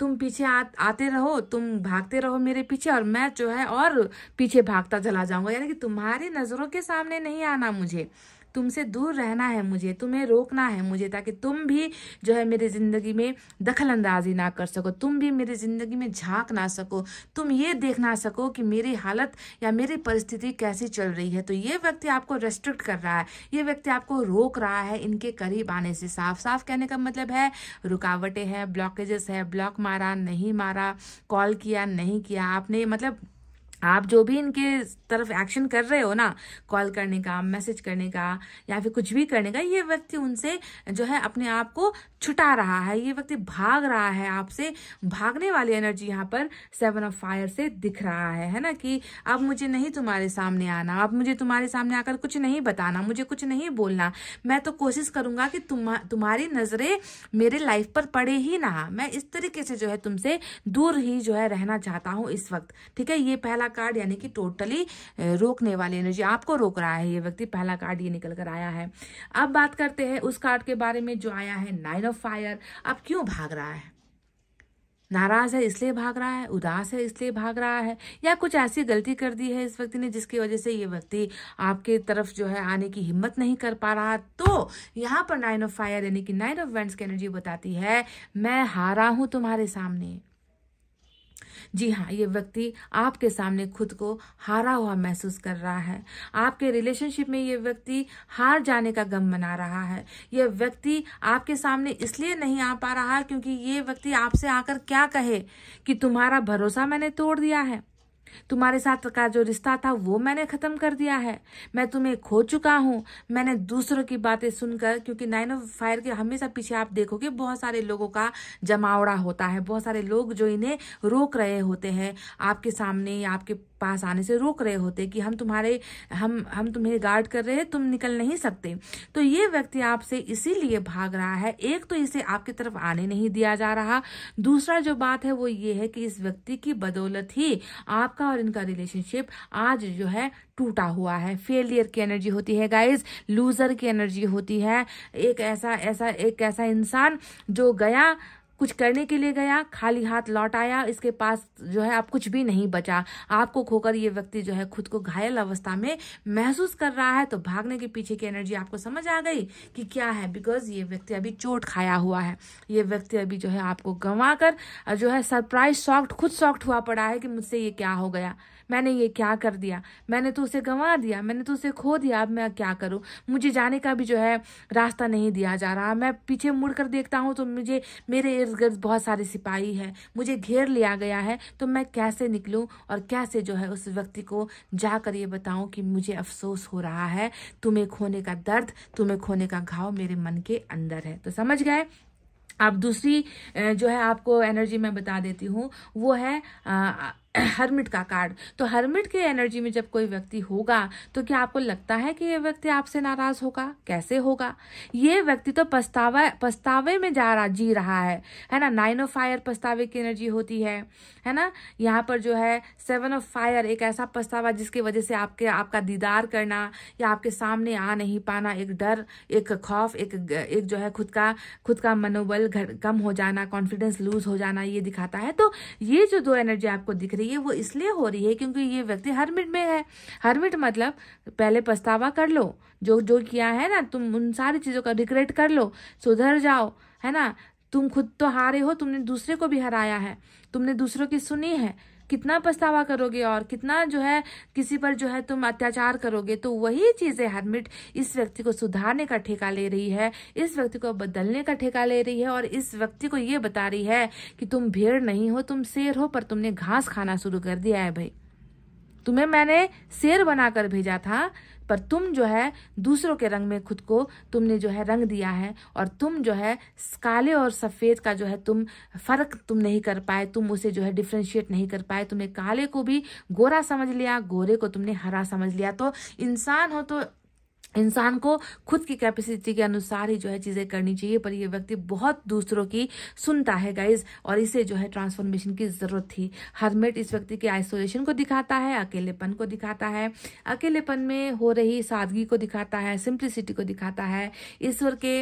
तुम पीछे आ, आते रहो तुम भागते रहो मेरे पीछे और मैं जो है और पीछे भागता चला जाऊंगा यानी कि तुम्हारी नजरों के सामने नहीं आना मुझे तुमसे दूर रहना है मुझे तुम्हें रोकना है मुझे ताकि तुम भी जो है मेरी ज़िंदगी में दखल अंदाजी ना कर सको तुम भी मेरी ज़िंदगी में झांक ना सको तुम ये देख ना सको कि मेरी हालत या मेरी परिस्थिति कैसी चल रही है तो ये व्यक्ति आपको रेस्ट्रिक्ट कर रहा है ये व्यक्ति आपको रोक रहा है इनके करीब आने से साफ साफ कहने का मतलब है रुकावटें हैं ब्लॉकेजेस है ब्लॉक मारा नहीं मारा कॉल किया नहीं किया आपने मतलब आप जो भी इनके तरफ एक्शन कर रहे हो ना कॉल करने का मैसेज करने का या फिर कुछ भी करने का ये व्यक्ति उनसे जो है अपने आप को छुटा रहा है ये व्यक्ति भाग रहा है आपसे भागने वाली एनर्जी यहाँ पर सेवन ऑफ फायर से दिख रहा है है ना कि अब मुझे नहीं तुम्हारे सामने आना अब मुझे तुम्हारे सामने आकर कुछ नहीं बताना मुझे कुछ नहीं बोलना मैं तो कोशिश करूंगा कि तुम तुम्हारी नजरें मेरे लाइफ पर पड़े ही ना मैं इस तरीके से जो है तुमसे दूर ही जो है रहना चाहता हूँ इस वक्त ठीक है ये पहला कार्ड यानी कि टोटली रोकने वाली एनर्जी आपको रोक रहा है ये व्यक्ति पहला कार्ड ये निकल कर आया है अब बात करते हैं उस कार्ड के बारे में जो आया है नाइन ऑफ फायर आप क्यों भाग रहा है नाराज है इसलिए भाग रहा है उदास है इसलिए भाग रहा है या कुछ ऐसी गलती कर दी है इस व्यक्ति ने जिसकी वजह से ये व्यक्ति आपके तरफ जो है आने की हिम्मत नहीं कर पा रहा तो यहाँ पर नाइन ऑफ फायर यानी कि नाइन ऑफ वेंट्स की एनर्जी बताती है मैं हारा हूं तुम्हारे सामने जी हाँ ये व्यक्ति आपके सामने खुद को हारा हुआ महसूस कर रहा है आपके रिलेशनशिप में ये व्यक्ति हार जाने का गम मना रहा है ये व्यक्ति आपके सामने इसलिए नहीं आ पा रहा क्योंकि ये व्यक्ति आपसे आकर क्या कहे कि तुम्हारा भरोसा मैंने तोड़ दिया है तुम्हारे साथ का जो रिश्ता था वो मैंने खत्म कर दिया है मैं तुम्हें खो चुका हूँ मैंने दूसरों की बातें सुनकर क्योंकि नाइन ऑफ फायर के हमेशा पीछे आप देखोगे बहुत सारे लोगों का जमावड़ा होता है बहुत सारे लोग जो इन्हें रोक रहे होते हैं आपके सामने या आपके पास आने से रोक रहे होते कि हम तुम्हारे हम हम तुम्हें गार्ड कर रहे हैं तुम निकल नहीं सकते तो ये व्यक्ति आपसे इसीलिए भाग रहा है एक तो इसे आपकी तरफ आने नहीं दिया जा रहा दूसरा जो बात है वो ये है कि इस व्यक्ति की बदौलत ही आपका और इनका रिलेशनशिप आज जो है टूटा हुआ है फेलियर की एनर्जी होती है गाइज लूजर की एनर्जी होती है एक ऐसा ऐसा एक ऐसा इंसान जो गया कुछ करने के लिए गया खाली हाथ लौट आया इसके पास जो है आप कुछ भी नहीं बचा आपको खोकर ये व्यक्ति जो है खुद को घायल अवस्था में महसूस कर रहा है तो भागने के पीछे की एनर्जी आपको समझ आ गई कि क्या है बिकॉज ये व्यक्ति अभी चोट खाया हुआ है ये व्यक्ति अभी जो है आपको गंवा जो है सरप्राइज सॉफ्ट खुद सॉफ्ट हुआ पड़ा है कि मुझसे ये क्या हो गया मैंने ये क्या कर दिया मैंने तो उसे गंवा दिया मैंने तो उसे खो दिया अब मैं क्या करूँ मुझे जाने का भी जो है रास्ता नहीं दिया जा रहा मैं पीछे मुड़ कर देखता हूँ तो मुझे मेरे इर्द गिर्द बहुत सारे सिपाही हैं मुझे घेर लिया गया है तो मैं कैसे निकलूँ और कैसे जो है उस व्यक्ति को जाकर ये बताऊँ कि मुझे अफसोस हो रहा है तुम्हें खोने का दर्द तुम्हें खोने का घाव मेरे मन के अंदर है तो समझ गए अब दूसरी जो है आपको एनर्जी मैं बता देती हूँ वो है आ, हर्मिट का कार्ड तो हर्मिट के एनर्जी में जब कोई व्यक्ति होगा तो क्या आपको लगता है कि ये व्यक्ति आपसे नाराज होगा कैसे होगा ये व्यक्ति तो पछतावा पछतावे में जा रहा जी रहा है है ना नाइन ऑफ फायर पछतावे की एनर्जी होती है है ना यहाँ पर जो है सेवन ऑफ फायर एक ऐसा पछतावा जिसकी वजह से आपके आपका दीदार करना या आपके सामने आ नहीं पाना एक डर एक खौफ एक एक जो है खुद का खुद का मनोबल कम हो जाना कॉन्फिडेंस लूज हो जाना ये दिखाता है तो ये जो दो एनर्जी आपको दिख रही रही है वो इसलिए हो रही है क्योंकि ये व्यक्ति हरमिट में है हरमिट मतलब पहले पछतावा कर लो जो जो किया है ना तुम उन सारी चीज़ों का रिग्रेट कर लो सुधर जाओ है ना तुम खुद तो हारे हो तुमने दूसरे को भी हराया है तुमने दूसरों की सुनी है कितना पछतावा करोगे और कितना जो है किसी पर जो है तुम अत्याचार करोगे तो वही चीज़ें हरमिट इस व्यक्ति को सुधारने का ठेका ले रही है इस व्यक्ति को बदलने का ठेका ले रही है और इस व्यक्ति को ये बता रही है कि तुम भेड़ नहीं हो तुम शेर हो पर तुमने घास खाना शुरू कर दिया है भाई तुम्हें मैंने शेर बनाकर भेजा था पर तुम जो है दूसरों के रंग में खुद को तुमने जो है रंग दिया है और तुम जो है काले और सफ़ेद का जो है तुम फ़र्क तुम नहीं कर पाए तुम उसे जो है डिफ्रेंशिएट नहीं कर पाए तुमने काले को भी गोरा समझ लिया गोरे को तुमने हरा समझ लिया तो इंसान हो तो इंसान को खुद की कैपेसिटी के अनुसार ही जो है चीज़ें करनी चाहिए पर यह व्यक्ति बहुत दूसरों की सुनता है गाइज और इसे जो है ट्रांसफॉर्मेशन की ज़रूरत थी हरमेट इस व्यक्ति के आइसोलेशन को दिखाता है अकेलेपन को दिखाता है अकेलेपन में हो रही सादगी को दिखाता है सिंप्लिसिटी को दिखाता है ईश्वर के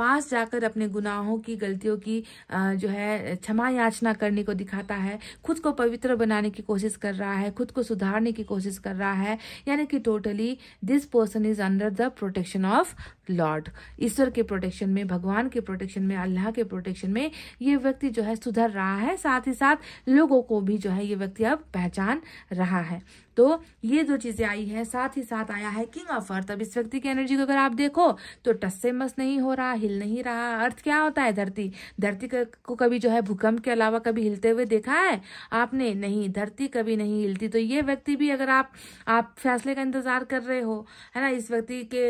पास जाकर अपने गुनाहों की गलतियों की जो है क्षमा याचना करने को दिखाता है खुद को पवित्र बनाने की कोशिश कर रहा है खुद को सुधारने की कोशिश कर रहा है यानी कि totally this person is under the protection of lord ईश्वर के प्रोटेक्शन में भगवान के प्रोटेक्शन में अल्लाह के प्रोटेक्शन में ये व्यक्ति जो है सुधर रहा है साथ ही साथ लोगों को भी जो है ये व्यक्ति अब पहचान रहा है तो ये जो चीजें आई है साथ ही साथ आया है किंग ऑफ अर्थ अब इस व्यक्ति की एनर्जी को अगर आप देखो तो टस से मस नहीं हो रहा हिल नहीं रहा अर्थ क्या होता है धरती धरती को कभी जो है भूकंप के अलावा कभी हिलते हुए देखा है आपने नहीं धरती कभी नहीं हिलती तो ये व्यक्ति भी अगर आप आप फैसले का इंतजार कर रहे हो है ना इस व्यक्ति के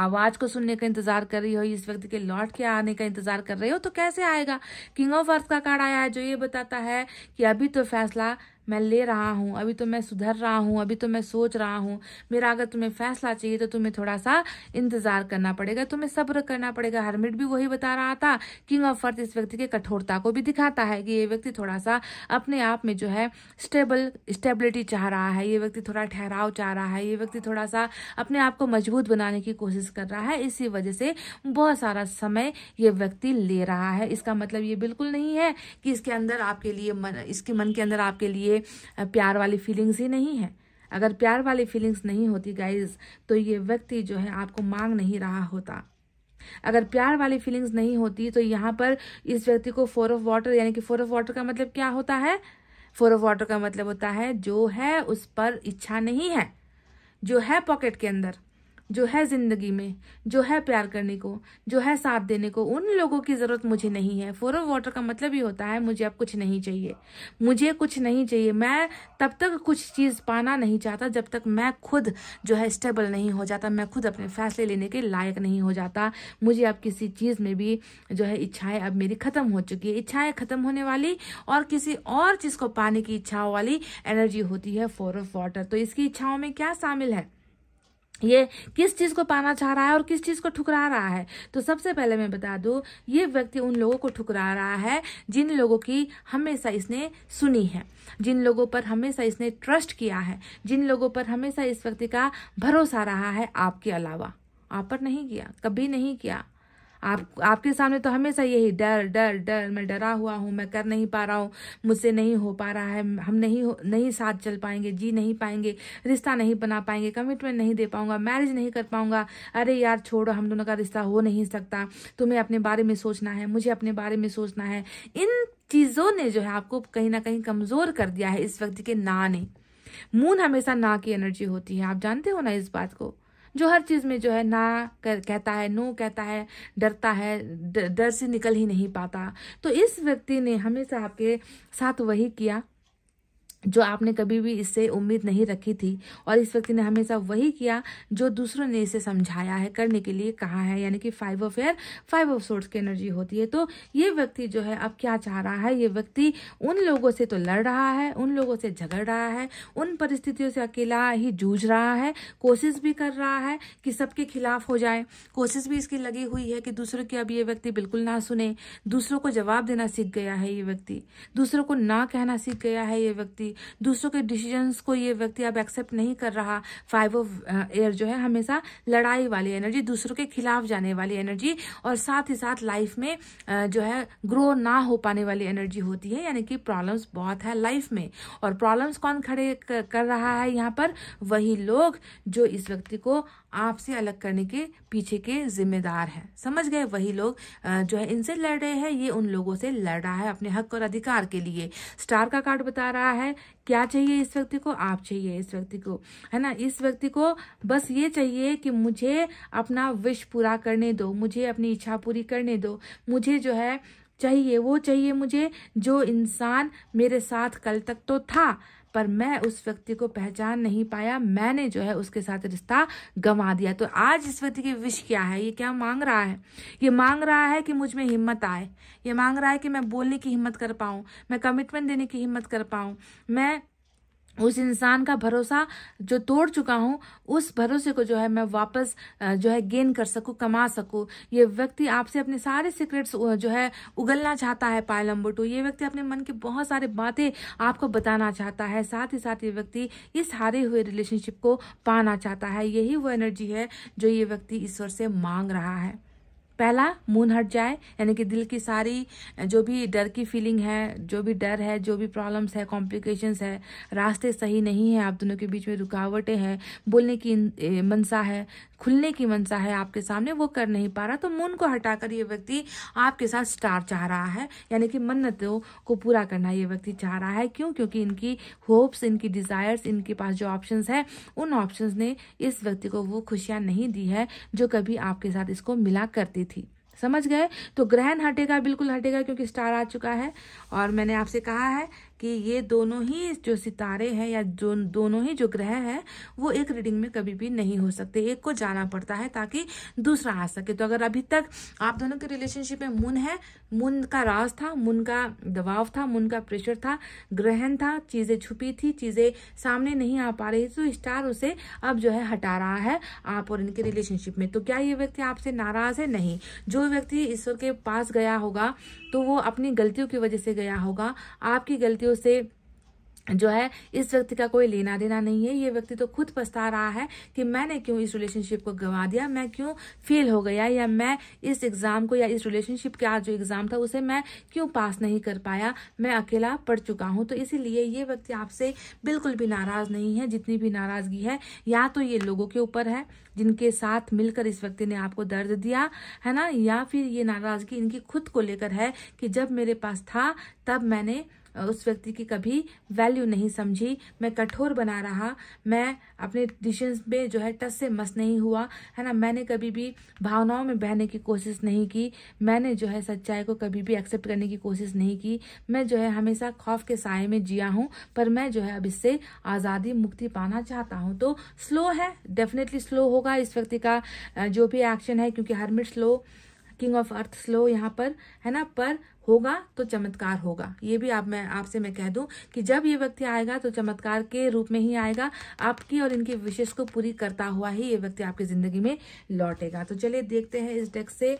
आवाज को सुनने का इंतजार कर रही हो इस व्यक्ति के लौट के आने का इंतजार कर रहे हो तो कैसे आएगा किंग ऑफ अर्थ का कार्ड आया है जो ये बताता है कि अभी तो फैसला मैं ले रहा हूँ अभी तो मैं सुधर रहा हूँ अभी तो मैं सोच रहा हूँ मेरा अगर तुम्हें फैसला चाहिए तो तुम्हें थोड़ा सा इंतजार करना पड़ेगा तुम्हें सब्र करना पड़ेगा हरमिट भी वही बता रहा था किंग ऑफ अर्थ इस व्यक्ति के कठोरता को भी दिखाता है कि ये व्यक्ति थोड़ा सा अपने आप में जो है स्टेबल स्टेबिलिटी चाह रहा है ये व्यक्ति थोड़ा ठहराव चाह रहा है ये व्यक्ति थोड़ा सा अपने आप को मजबूत बनाने की कोशिश कर रहा है इसी वजह से बहुत सारा समय ये व्यक्ति ले रहा है इसका मतलब ये बिल्कुल नहीं है कि इसके अंदर आपके लिए मन इसके मन के अंदर आपके लिए ये प्यार वाली फीलिंग्स ही नहीं है अगर प्यार वाली फीलिंग्स नहीं होती गाइज तो ये व्यक्ति जो है आपको मांग नहीं रहा होता अगर प्यार वाली फीलिंग्स नहीं होती तो यहाँ पर इस व्यक्ति को फोर ऑफ वाटर यानी कि फोर ऑफ वाटर का मतलब क्या होता है फोर ऑफ वाटर का मतलब होता है जो है उस पर इच्छा नहीं है जो है पॉकेट के अंदर जो है ज़िंदगी में जो है प्यार करने को जो है साथ देने को उन लोगों की ज़रूरत मुझे नहीं है फोर ऑफ वाटर का मतलब ही होता है मुझे अब कुछ नहीं चाहिए मुझे कुछ नहीं चाहिए मैं तब तक कुछ चीज़ पाना नहीं चाहता जब तक मैं खुद जो है स्टेबल नहीं हो जाता मैं खुद अपने फैसले लेने के लायक नहीं हो जाता मुझे अब किसी चीज़ में भी जो है इच्छाएं अब मेरी ख़त्म हो चुकी है इच्छाएं ख़त्म होने वाली और किसी और चीज़ को पाने की इच्छाओं वाली एनर्जी होती है फोर ऑफ वाटर तो इसकी इच्छाओं में क्या शामिल है ये किस चीज़ को पाना चाह रहा है और किस चीज़ को ठुकरा रहा है तो सबसे पहले मैं बता दू ये व्यक्ति उन लोगों को ठुकरा रहा है जिन लोगों की हमेशा इसने सुनी है जिन लोगों पर हमेशा इसने ट्रस्ट किया है जिन लोगों पर हमेशा इस व्यक्ति का भरोसा रहा है आपके अलावा आप पर नहीं किया कभी नहीं किया आप आपके सामने तो हमेशा यही डर डर डर मैं डरा हुआ हूँ मैं कर नहीं पा रहा हूँ मुझसे नहीं हो पा रहा है हम नहीं हो नहीं साथ चल पाएंगे जी नहीं पाएंगे रिश्ता नहीं बना पाएंगे कमिटमेंट नहीं दे पाऊंगा मैरिज नहीं कर पाऊंगा अरे यार छोड़ो हम दोनों का रिश्ता हो नहीं सकता तुम्हें अपने बारे में सोचना है मुझे अपने बारे में सोचना है इन चीज़ों ने जो है आपको कहीं ना कहीं कमज़ोर कर दिया है इस वक्त के ना ने मून हमेशा ना की एनर्जी होती है आप जानते हो ना इस बात को जो हर चीज़ में जो है ना कर कहता है नो कहता है डरता है डर से निकल ही नहीं पाता तो इस व्यक्ति ने हमेशा आपके साथ वही किया जो आपने कभी भी इससे उम्मीद नहीं रखी थी और इस व्यक्ति ने हमेशा वही किया जो दूसरों ने इसे समझाया है करने के लिए कहा है यानी कि five of air five of swords की एनर्जी होती है तो ये व्यक्ति जो है अब क्या चाह रहा है ये व्यक्ति उन लोगों से तो लड़ रहा है उन लोगों से झगड़ रहा है उन परिस्थितियों से अकेला ही जूझ रहा है कोशिश भी कर रहा है कि सबके खिलाफ हो जाए कोशिश भी इसकी लगी हुई है कि दूसरों की अब ये व्यक्ति बिल्कुल ना सुने दूसरों को जवाब देना सीख गया है ये व्यक्ति दूसरों को ना कहना सीख गया है ये व्यक्ति होगी दूसरों के डिसीजंस को ये व्यक्ति अब एक्सेप्ट नहीं कर रहा फाइव ऑफ एयर जो है हमेशा लड़ाई वाली एनर्जी दूसरों के खिलाफ जाने वाली एनर्जी और साथ ही साथ लाइफ में uh, जो है ग्रो ना हो पाने वाली एनर्जी होती है यानी कि प्रॉब्लम्स बहुत है लाइफ में और प्रॉब्लम्स कौन खड़े कर रहा है यहाँ पर वही लोग जो इस व्यक्ति को आपसे अलग करने के पीछे के जिम्मेदार हैं समझ गए वही लोग जो है इनसे लड़ रहे हैं ये उन लोगों से लड़ रहा है अपने हक और अधिकार के लिए स्टार का कार्ड बता रहा है क्या चाहिए इस व्यक्ति को आप चाहिए इस व्यक्ति को है ना इस व्यक्ति को बस ये चाहिए कि मुझे अपना विश पूरा करने दो मुझे अपनी इच्छा पूरी करने दो मुझे जो है चाहिए वो चाहिए मुझे जो इंसान मेरे साथ कल तक तो था पर मैं उस व्यक्ति को पहचान नहीं पाया मैंने जो है उसके साथ रिश्ता गंवा दिया तो आज इस व्यक्ति की विश क्या है ये क्या मांग रहा है ये मांग रहा है कि मुझ में हिम्मत आए ये मांग रहा है कि मैं बोलने की हिम्मत कर पाऊँ मैं कमिटमेंट देने की हिम्मत कर पाऊँ मैं उस इंसान का भरोसा जो तोड़ चुका हूँ उस भरोसे को जो है मैं वापस जो है गेन कर सकूँ कमा सकूँ ये व्यक्ति आपसे अपने सारे सीक्रेट्स जो है उगलना चाहता है नंबर टू ये व्यक्ति अपने मन की बहुत सारी बातें आपको बताना चाहता है साथ ही साथ ये व्यक्ति इस हारे हुए रिलेशनशिप को पाना चाहता है यही वो एनर्जी है जो ये व्यक्ति ईश्वर से मांग रहा है पहला मून हट जाए यानी कि दिल की सारी जो भी डर की फीलिंग है जो भी डर है जो भी प्रॉब्लम्स है कॉम्प्लिकेशंस है रास्ते सही नहीं है आप दोनों के बीच में रुकावटें हैं बोलने की मनसा है खुलने की मनसा है आपके सामने वो कर नहीं पा रहा तो मून को हटाकर ये व्यक्ति आपके साथ स्टार चाह रहा है यानी कि मन्नतों को पूरा करना ये व्यक्ति चाह रहा है क्यों क्योंकि इनकी होप्स इनकी डिज़ायर्स इनके पास जो ऑप्शन है उन ऑप्शन ने इस व्यक्ति को वो खुशियाँ नहीं दी है जो कभी आपके साथ इसको मिला करती जाती थी समझ गए तो ग्रहण हटेगा बिल्कुल हटेगा क्योंकि स्टार आ चुका है और मैंने आपसे कहा है कि ये दोनों ही जो सितारे हैं या जो दोनों ही जो ग्रह हैं वो एक रीडिंग में कभी भी नहीं हो सकते एक को जाना पड़ता है ताकि दूसरा आ सके तो अगर अभी तक आप दोनों के रिलेशनशिप में मून है मून का राज था मून का दबाव था मून का प्रेशर था ग्रहण था चीज़ें छुपी थी चीज़ें सामने नहीं आ पा रही तो स्टार उसे अब जो है हटा रहा है आप और इनके रिलेशनशिप में तो क्या ये व्यक्ति आपसे नाराज़ है नहीं जो व्यक्ति ईश्वर के पास गया होगा तो वो अपनी गलतियों की वजह से गया होगा आपकी गलतियों व्यक्तियों से जो है इस व्यक्ति का कोई लेना देना नहीं है ये व्यक्ति तो खुद पछता रहा है कि मैंने क्यों इस रिलेशनशिप को गंवा दिया मैं क्यों फेल हो गया या मैं इस एग्ज़ाम को या इस रिलेशनशिप के आज जो एग्ज़ाम था उसे मैं क्यों पास नहीं कर पाया मैं अकेला पढ़ चुका हूँ तो इसीलिए ये व्यक्ति आपसे बिल्कुल भी नाराज़ नहीं है जितनी भी नाराज़गी है या तो ये लोगों के ऊपर है जिनके साथ मिलकर इस व्यक्ति ने आपको दर्द दिया है ना या फिर ये नाराज़गी इनकी खुद को लेकर है कि जब मेरे पास था तब मैंने उस व्यक्ति की कभी वैल्यू नहीं समझी मैं कठोर बना रहा मैं अपने डिसीजन में जो है टस से मस नहीं हुआ है ना मैंने कभी भी भावनाओं में बहने की कोशिश नहीं की मैंने जो है सच्चाई को कभी भी एक्सेप्ट करने की कोशिश नहीं की मैं जो है हमेशा खौफ के साय में जिया हूँ पर मैं जो है अब इससे आज़ादी मुक्ति पाना चाहता हूँ तो स्लो है डेफिनेटली स्लो होगा इस व्यक्ति का जो भी एक्शन है क्योंकि hermit slow king of earth slow यहाँ पर है ना पर होगा तो चमत्कार होगा ये भी आप मैं आपसे मैं कह दूं कि जब ये व्यक्ति आएगा तो चमत्कार के रूप में ही आएगा आपकी और इनकी विशेष को पूरी करता हुआ ही ये व्यक्ति आपकी जिंदगी में लौटेगा तो चलिए देखते हैं इस डेस्क से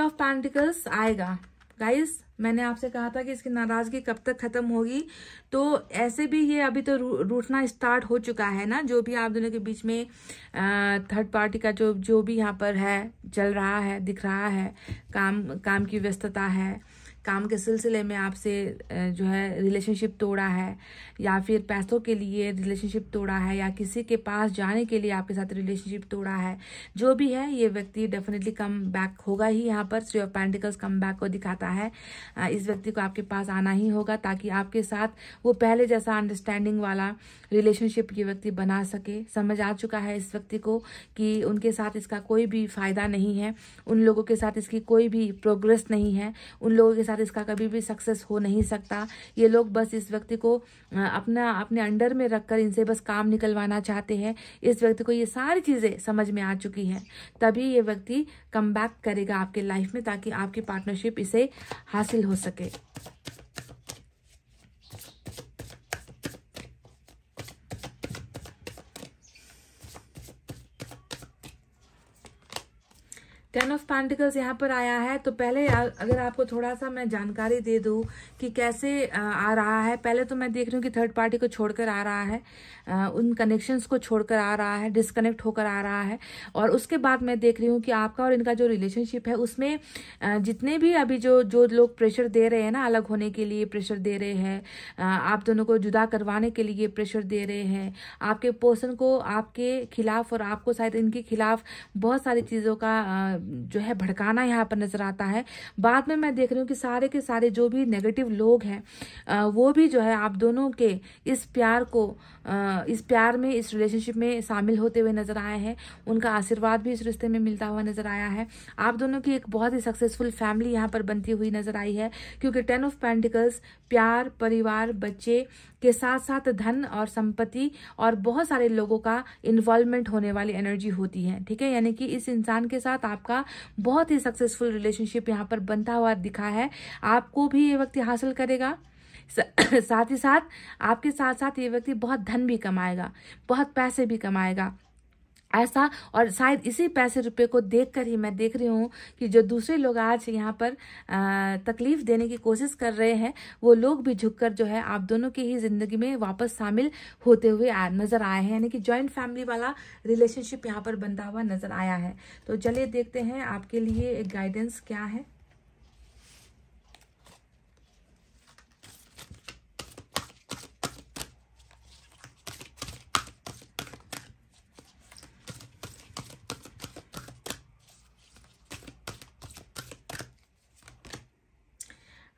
ऑफ पैंटिकल्स आएगा गाइस मैंने आपसे कहा था कि इसकी नाराजगी कब तक खत्म होगी तो ऐसे भी ये अभी तो रूठना स्टार्ट हो चुका है ना जो भी आप दोनों के बीच में थर्ड पार्टी का जो जो भी यहाँ पर है चल रहा है दिख रहा है काम काम की व्यस्तता है काम के सिलसिले में आपसे जो है रिलेशनशिप तोड़ा है या फिर पैसों के लिए रिलेशनशिप तोड़ा है या किसी के पास जाने के लिए आपके साथ रिलेशनशिप तोड़ा है जो भी है ये व्यक्ति डेफिनेटली कम बैक होगा ही यहाँ पर three of pentacles come back को दिखाता है इस व्यक्ति को आपके पास आना ही होगा ताकि आपके साथ वो पहले जैसा अंडरस्टैंडिंग वाला रिलेशनशिप ये व्यक्ति बना सके समझ आ चुका है इस व्यक्ति को कि उनके साथ इसका कोई भी फायदा नहीं है उन लोगों के साथ इसकी कोई भी प्रोग्रेस नहीं है उन लोगों के साथ साथ इसका कभी भी सक्सेस हो नहीं सकता ये लोग बस इस व्यक्ति को अपना अपने अंडर में रखकर इनसे बस काम निकलवाना चाहते हैं इस व्यक्ति को ये सारी चीज़ें समझ में आ चुकी हैं तभी ये व्यक्ति कम करेगा आपके लाइफ में ताकि आपकी पार्टनरशिप इसे हासिल हो सके टेन ऑफ पार्टिकल्स यहाँ पर आया है तो पहले अगर आपको थोड़ा सा मैं जानकारी दे दूँ कि कैसे आ रहा है पहले तो मैं देख रही हूँ कि थर्ड पार्टी को छोड़कर आ रहा है उन कनेक्शंस को छोड़कर आ रहा है डिसकनेक्ट होकर आ रहा है और उसके बाद मैं देख रही हूँ कि आपका और इनका जो रिलेशनशिप है उसमें जितने भी अभी जो जो लोग प्रेशर दे रहे हैं ना अलग होने के लिए प्रेशर दे रहे हैं आप दोनों को जुदा करवाने के लिए प्रेशर दे रहे हैं आपके पोषण को आपके खिलाफ और आपको शायद इनके खिलाफ बहुत सारी चीज़ों का जो है भड़काना यहाँ पर नजर आता है बाद में मैं देख रही हूँ कि सारे के सारे जो भी नेगेटिव लोग हैं वो भी जो है आप दोनों के इस प्यार को इस प्यार में इस रिलेशनशिप में शामिल होते हुए नजर आए हैं उनका आशीर्वाद भी इस रिश्ते में मिलता हुआ नजर आया है आप दोनों की एक बहुत ही सक्सेसफुल फैमिली यहाँ पर बनती हुई नजर आई है क्योंकि टेन ऑफ पेंटिकल्स प्यार परिवार बच्चे के साथ साथ धन और संपत्ति और बहुत सारे लोगों का इन्वॉल्वमेंट होने वाली एनर्जी होती है ठीक है यानी कि इस इंसान के साथ आपका बहुत ही सक्सेसफुल रिलेशनशिप यहाँ पर बनता हुआ दिखा है आपको भी ये व्यक्ति हासिल करेगा साथ ही साथ आपके साथ साथ ये व्यक्ति बहुत धन भी कमाएगा बहुत पैसे भी कमाएगा ऐसा और शायद इसी पैसे रुपए को देखकर ही मैं देख रही हूँ कि जो दूसरे लोग आज यहाँ पर तकलीफ देने की कोशिश कर रहे हैं वो लोग भी झुककर जो है आप दोनों की ही जिंदगी में वापस शामिल होते हुए नजर आए हैं यानी कि ज्वाइंट फैमिली वाला रिलेशनशिप यहाँ पर बनता हुआ नजर आया है तो चलिए देखते हैं आपके लिए एक गाइडेंस क्या है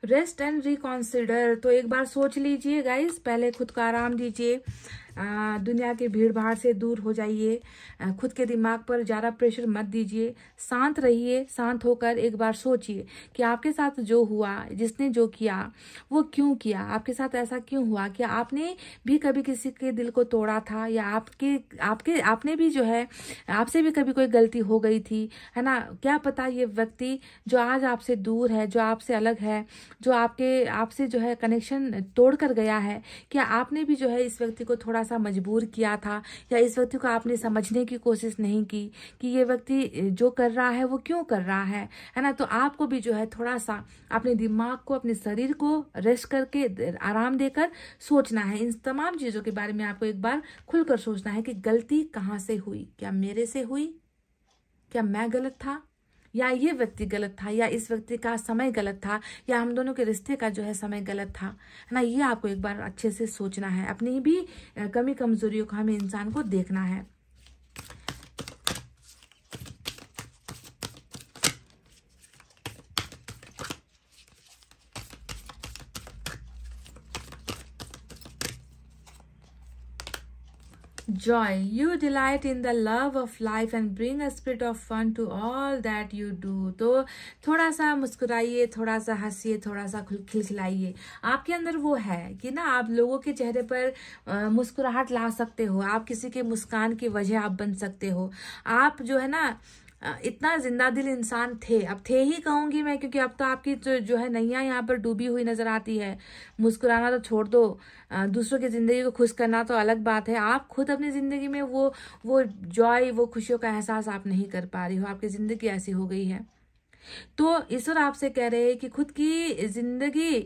रेस्ट एंड रिकॉन्सिडर तो एक बार सोच लीजिए गाइस पहले खुद को आराम दीजिए दुनिया के भीड़ भाड़ से दूर हो जाइए खुद के दिमाग पर ज़्यादा प्रेशर मत दीजिए शांत रहिए शांत होकर एक बार सोचिए कि आपके साथ जो हुआ जिसने जो किया वो क्यों किया आपके साथ ऐसा क्यों हुआ कि आपने भी कभी किसी के दिल को तोड़ा था या आपके आपके आपने भी जो है आपसे भी कभी कोई गलती हो गई थी है ना क्या पता ये व्यक्ति जो आज आपसे दूर है जो आपसे अलग है जो आपके आपसे जो है कनेक्शन तोड़ कर गया है क्या आपने भी जो है इस व्यक्ति को थोड़ा सा मजबूर किया था या इस व्यक्ति को आपने समझने की की कोशिश नहीं की कि ये व्यक्ति जो कर रहा है वो क्यों कर रहा है है ना तो आपको भी जो है थोड़ा सा अपने दिमाग को अपने शरीर को रेस्ट करके आराम देकर सोचना है इन तमाम चीज़ों के बारे में आपको एक बार खुलकर सोचना है कि गलती कहाँ से हुई क्या मेरे से हुई क्या मैं गलत था या ये व्यक्ति गलत था या इस व्यक्ति का समय गलत था या हम दोनों के रिश्ते का जो है समय गलत था है ना ये आपको एक बार अच्छे से सोचना है अपनी भी कमी कमजोरियों को हमें इंसान को देखना है joy. You delight in the love of life and bring a spirit of fun to all that you do. तो थोड़ा सा मुस्कुराइए थोड़ा सा हंसिए थोड़ा सा खिलखिलाइए आपके अंदर वो है कि ना आप लोगों के चेहरे पर मुस्कुराहट ला सकते हो आप किसी के मुस्कान की वजह आप बन सकते हो आप जो है ना इतना जिंदा दिल इंसान थे अब थे ही कहूँगी मैं क्योंकि अब तो आपकी जो, जो है नैया यहाँ पर डूबी हुई नज़र आती है मुस्कुराना तो छोड़ दो दूसरों की ज़िंदगी को खुश करना तो अलग बात है आप खुद अपनी ज़िंदगी में वो वो जॉय वो खुशियों का एहसास आप नहीं कर पा रही हो आपकी ज़िंदगी ऐसी हो गई है तो ईश्वर आपसे कह रहे हैं कि खुद की जिंदगी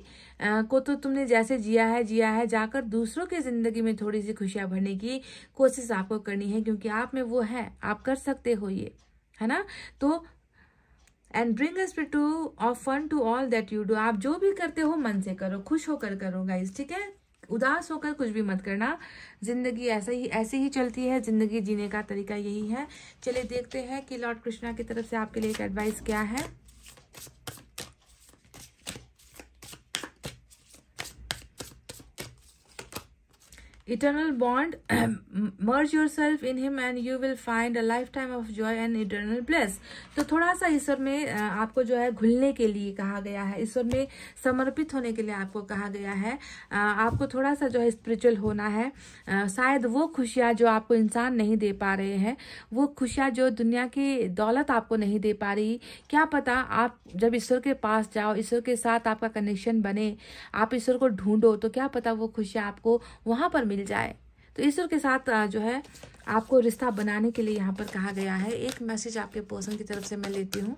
को तो तुमने जैसे जिया है जिया है जाकर दूसरों की जिंदगी में थोड़ी सी खुशियां भरने की कोशिश आपको करनी है क्योंकि आप में वो है आप कर सकते हो ये है ना तो and bring spirit to of fun to all that you do आप जो भी करते हो मन से करो खुश होकर करो गाइज ठीक है उदास होकर कुछ भी मत करना जिंदगी ऐसा ही ऐसे ही चलती है जिंदगी जीने का तरीका यही है चलिए देखते हैं कि लॉर्ड कृष्णा की तरफ से आपके लिए एक एडवाइस क्या है eternal bond merge yourself in him and you will find a lifetime of joy and eternal bliss तो थोड़ा सा ईश्वर में आपको जो है घुलने के लिए कहा गया है ईश्वर में समर्पित होने के लिए आपको कहा गया है आपको थोड़ा सा जो है स्पिरिचुअल होना है शायद वो खुशियाँ जो आपको इंसान नहीं दे पा रहे हैं वो खुशियाँ जो दुनिया की दौलत आपको नहीं दे पा रही क्या पता आप जब ईश्वर के पास जाओ ईश्वर के साथ आपका कनेक्शन बने आप ईश्वर को ढूंढो तो क्या पता वो खुशियाँ आपको वहाँ पर मिल मिल जाए तो ईश्वर के साथ जो है आपको रिश्ता बनाने के लिए यहाँ पर कहा गया है एक मैसेज आपके पर्सन की तरफ से मैं लेती हूँ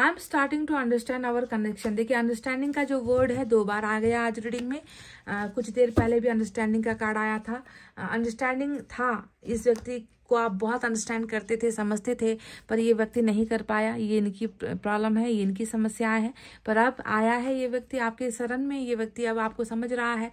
I am starting to understand our connection देखिए अंडरस्टैंडिंग का जो वर्ड है दो बार आ गया आज रीडिंग में आ, कुछ देर पहले भी अंडरस्टैंडिंग का कार्ड आया था अंडरस्टैंडिंग था इस व्यक्ति को आप बहुत अंडरस्टैंड करते थे समझते थे पर ये व्यक्ति नहीं कर पाया ये इनकी प्रॉब्लम है ये इनकी समस्या है पर अब आया है ये व्यक्ति आपके शरण में ये व्यक्ति अब आपको समझ रहा है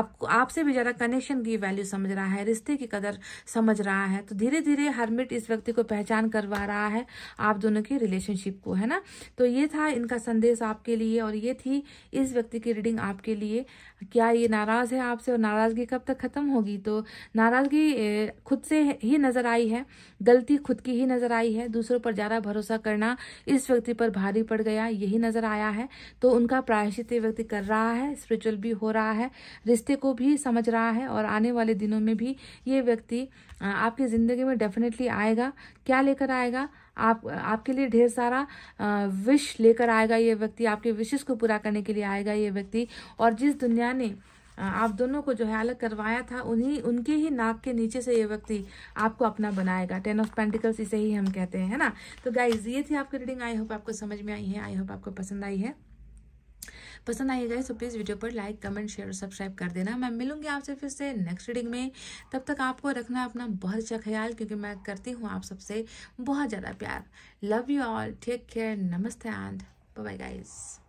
आपको आपसे भी ज़्यादा कनेक्शन की वैल्यू समझ रहा है रिश्ते की कदर समझ रहा है तो धीरे धीरे हरमिट इस व्यक्ति को पहचान करवा रहा है आप दोनों की रिलेशनशिप को है ना तो ये था इनका संदेश आपके लिए और ये थी इस व्यक्ति की रीडिंग आपके लिए क्या ये नाराज़ है आपसे और नाराज़गी कब तक ख़त्म होगी तो नाराज़गी खुद से ही नज़र नजर आई है गलती खुद की ही नजर आई है दूसरों पर ज्यादा भरोसा करना इस व्यक्ति पर भारी पड़ गया यही नजर आया है तो उनका प्रायश्चित व्यक्ति कर रहा है स्पिरिचुअल भी हो रहा है रिश्ते को भी समझ रहा है और आने वाले दिनों में भी ये व्यक्ति आपकी ज़िंदगी में डेफिनेटली आएगा क्या लेकर आएगा आप आपके लिए ढेर सारा विश लेकर आएगा ये व्यक्ति आपके विशेष को पूरा करने के लिए आएगा ये व्यक्ति और जिस दुनिया ने आप दोनों को जो है अलग करवाया था उन्हीं उनके ही नाक के नीचे से ये व्यक्ति आपको अपना बनाएगा टेन ऑफ पेंटिकल्स इसे ही हम कहते हैं है ना तो गाइज ये थी आपकी रीडिंग आई होप आपको समझ में आई है आई होप आपको पसंद आई है पसंद आई गाइज तो प्लीज़ वीडियो पर लाइक कमेंट शेयर और सब्सक्राइब कर देना मैं मिलूंगी आपसे फिर से नेक्स्ट रीडिंग में तब तक आपको रखना अपना बहुत अच्छा ख्याल क्योंकि मैं करती हूँ आप सबसे बहुत ज़्यादा प्यार love you all take care नमस्ते एंड बाय गाइज़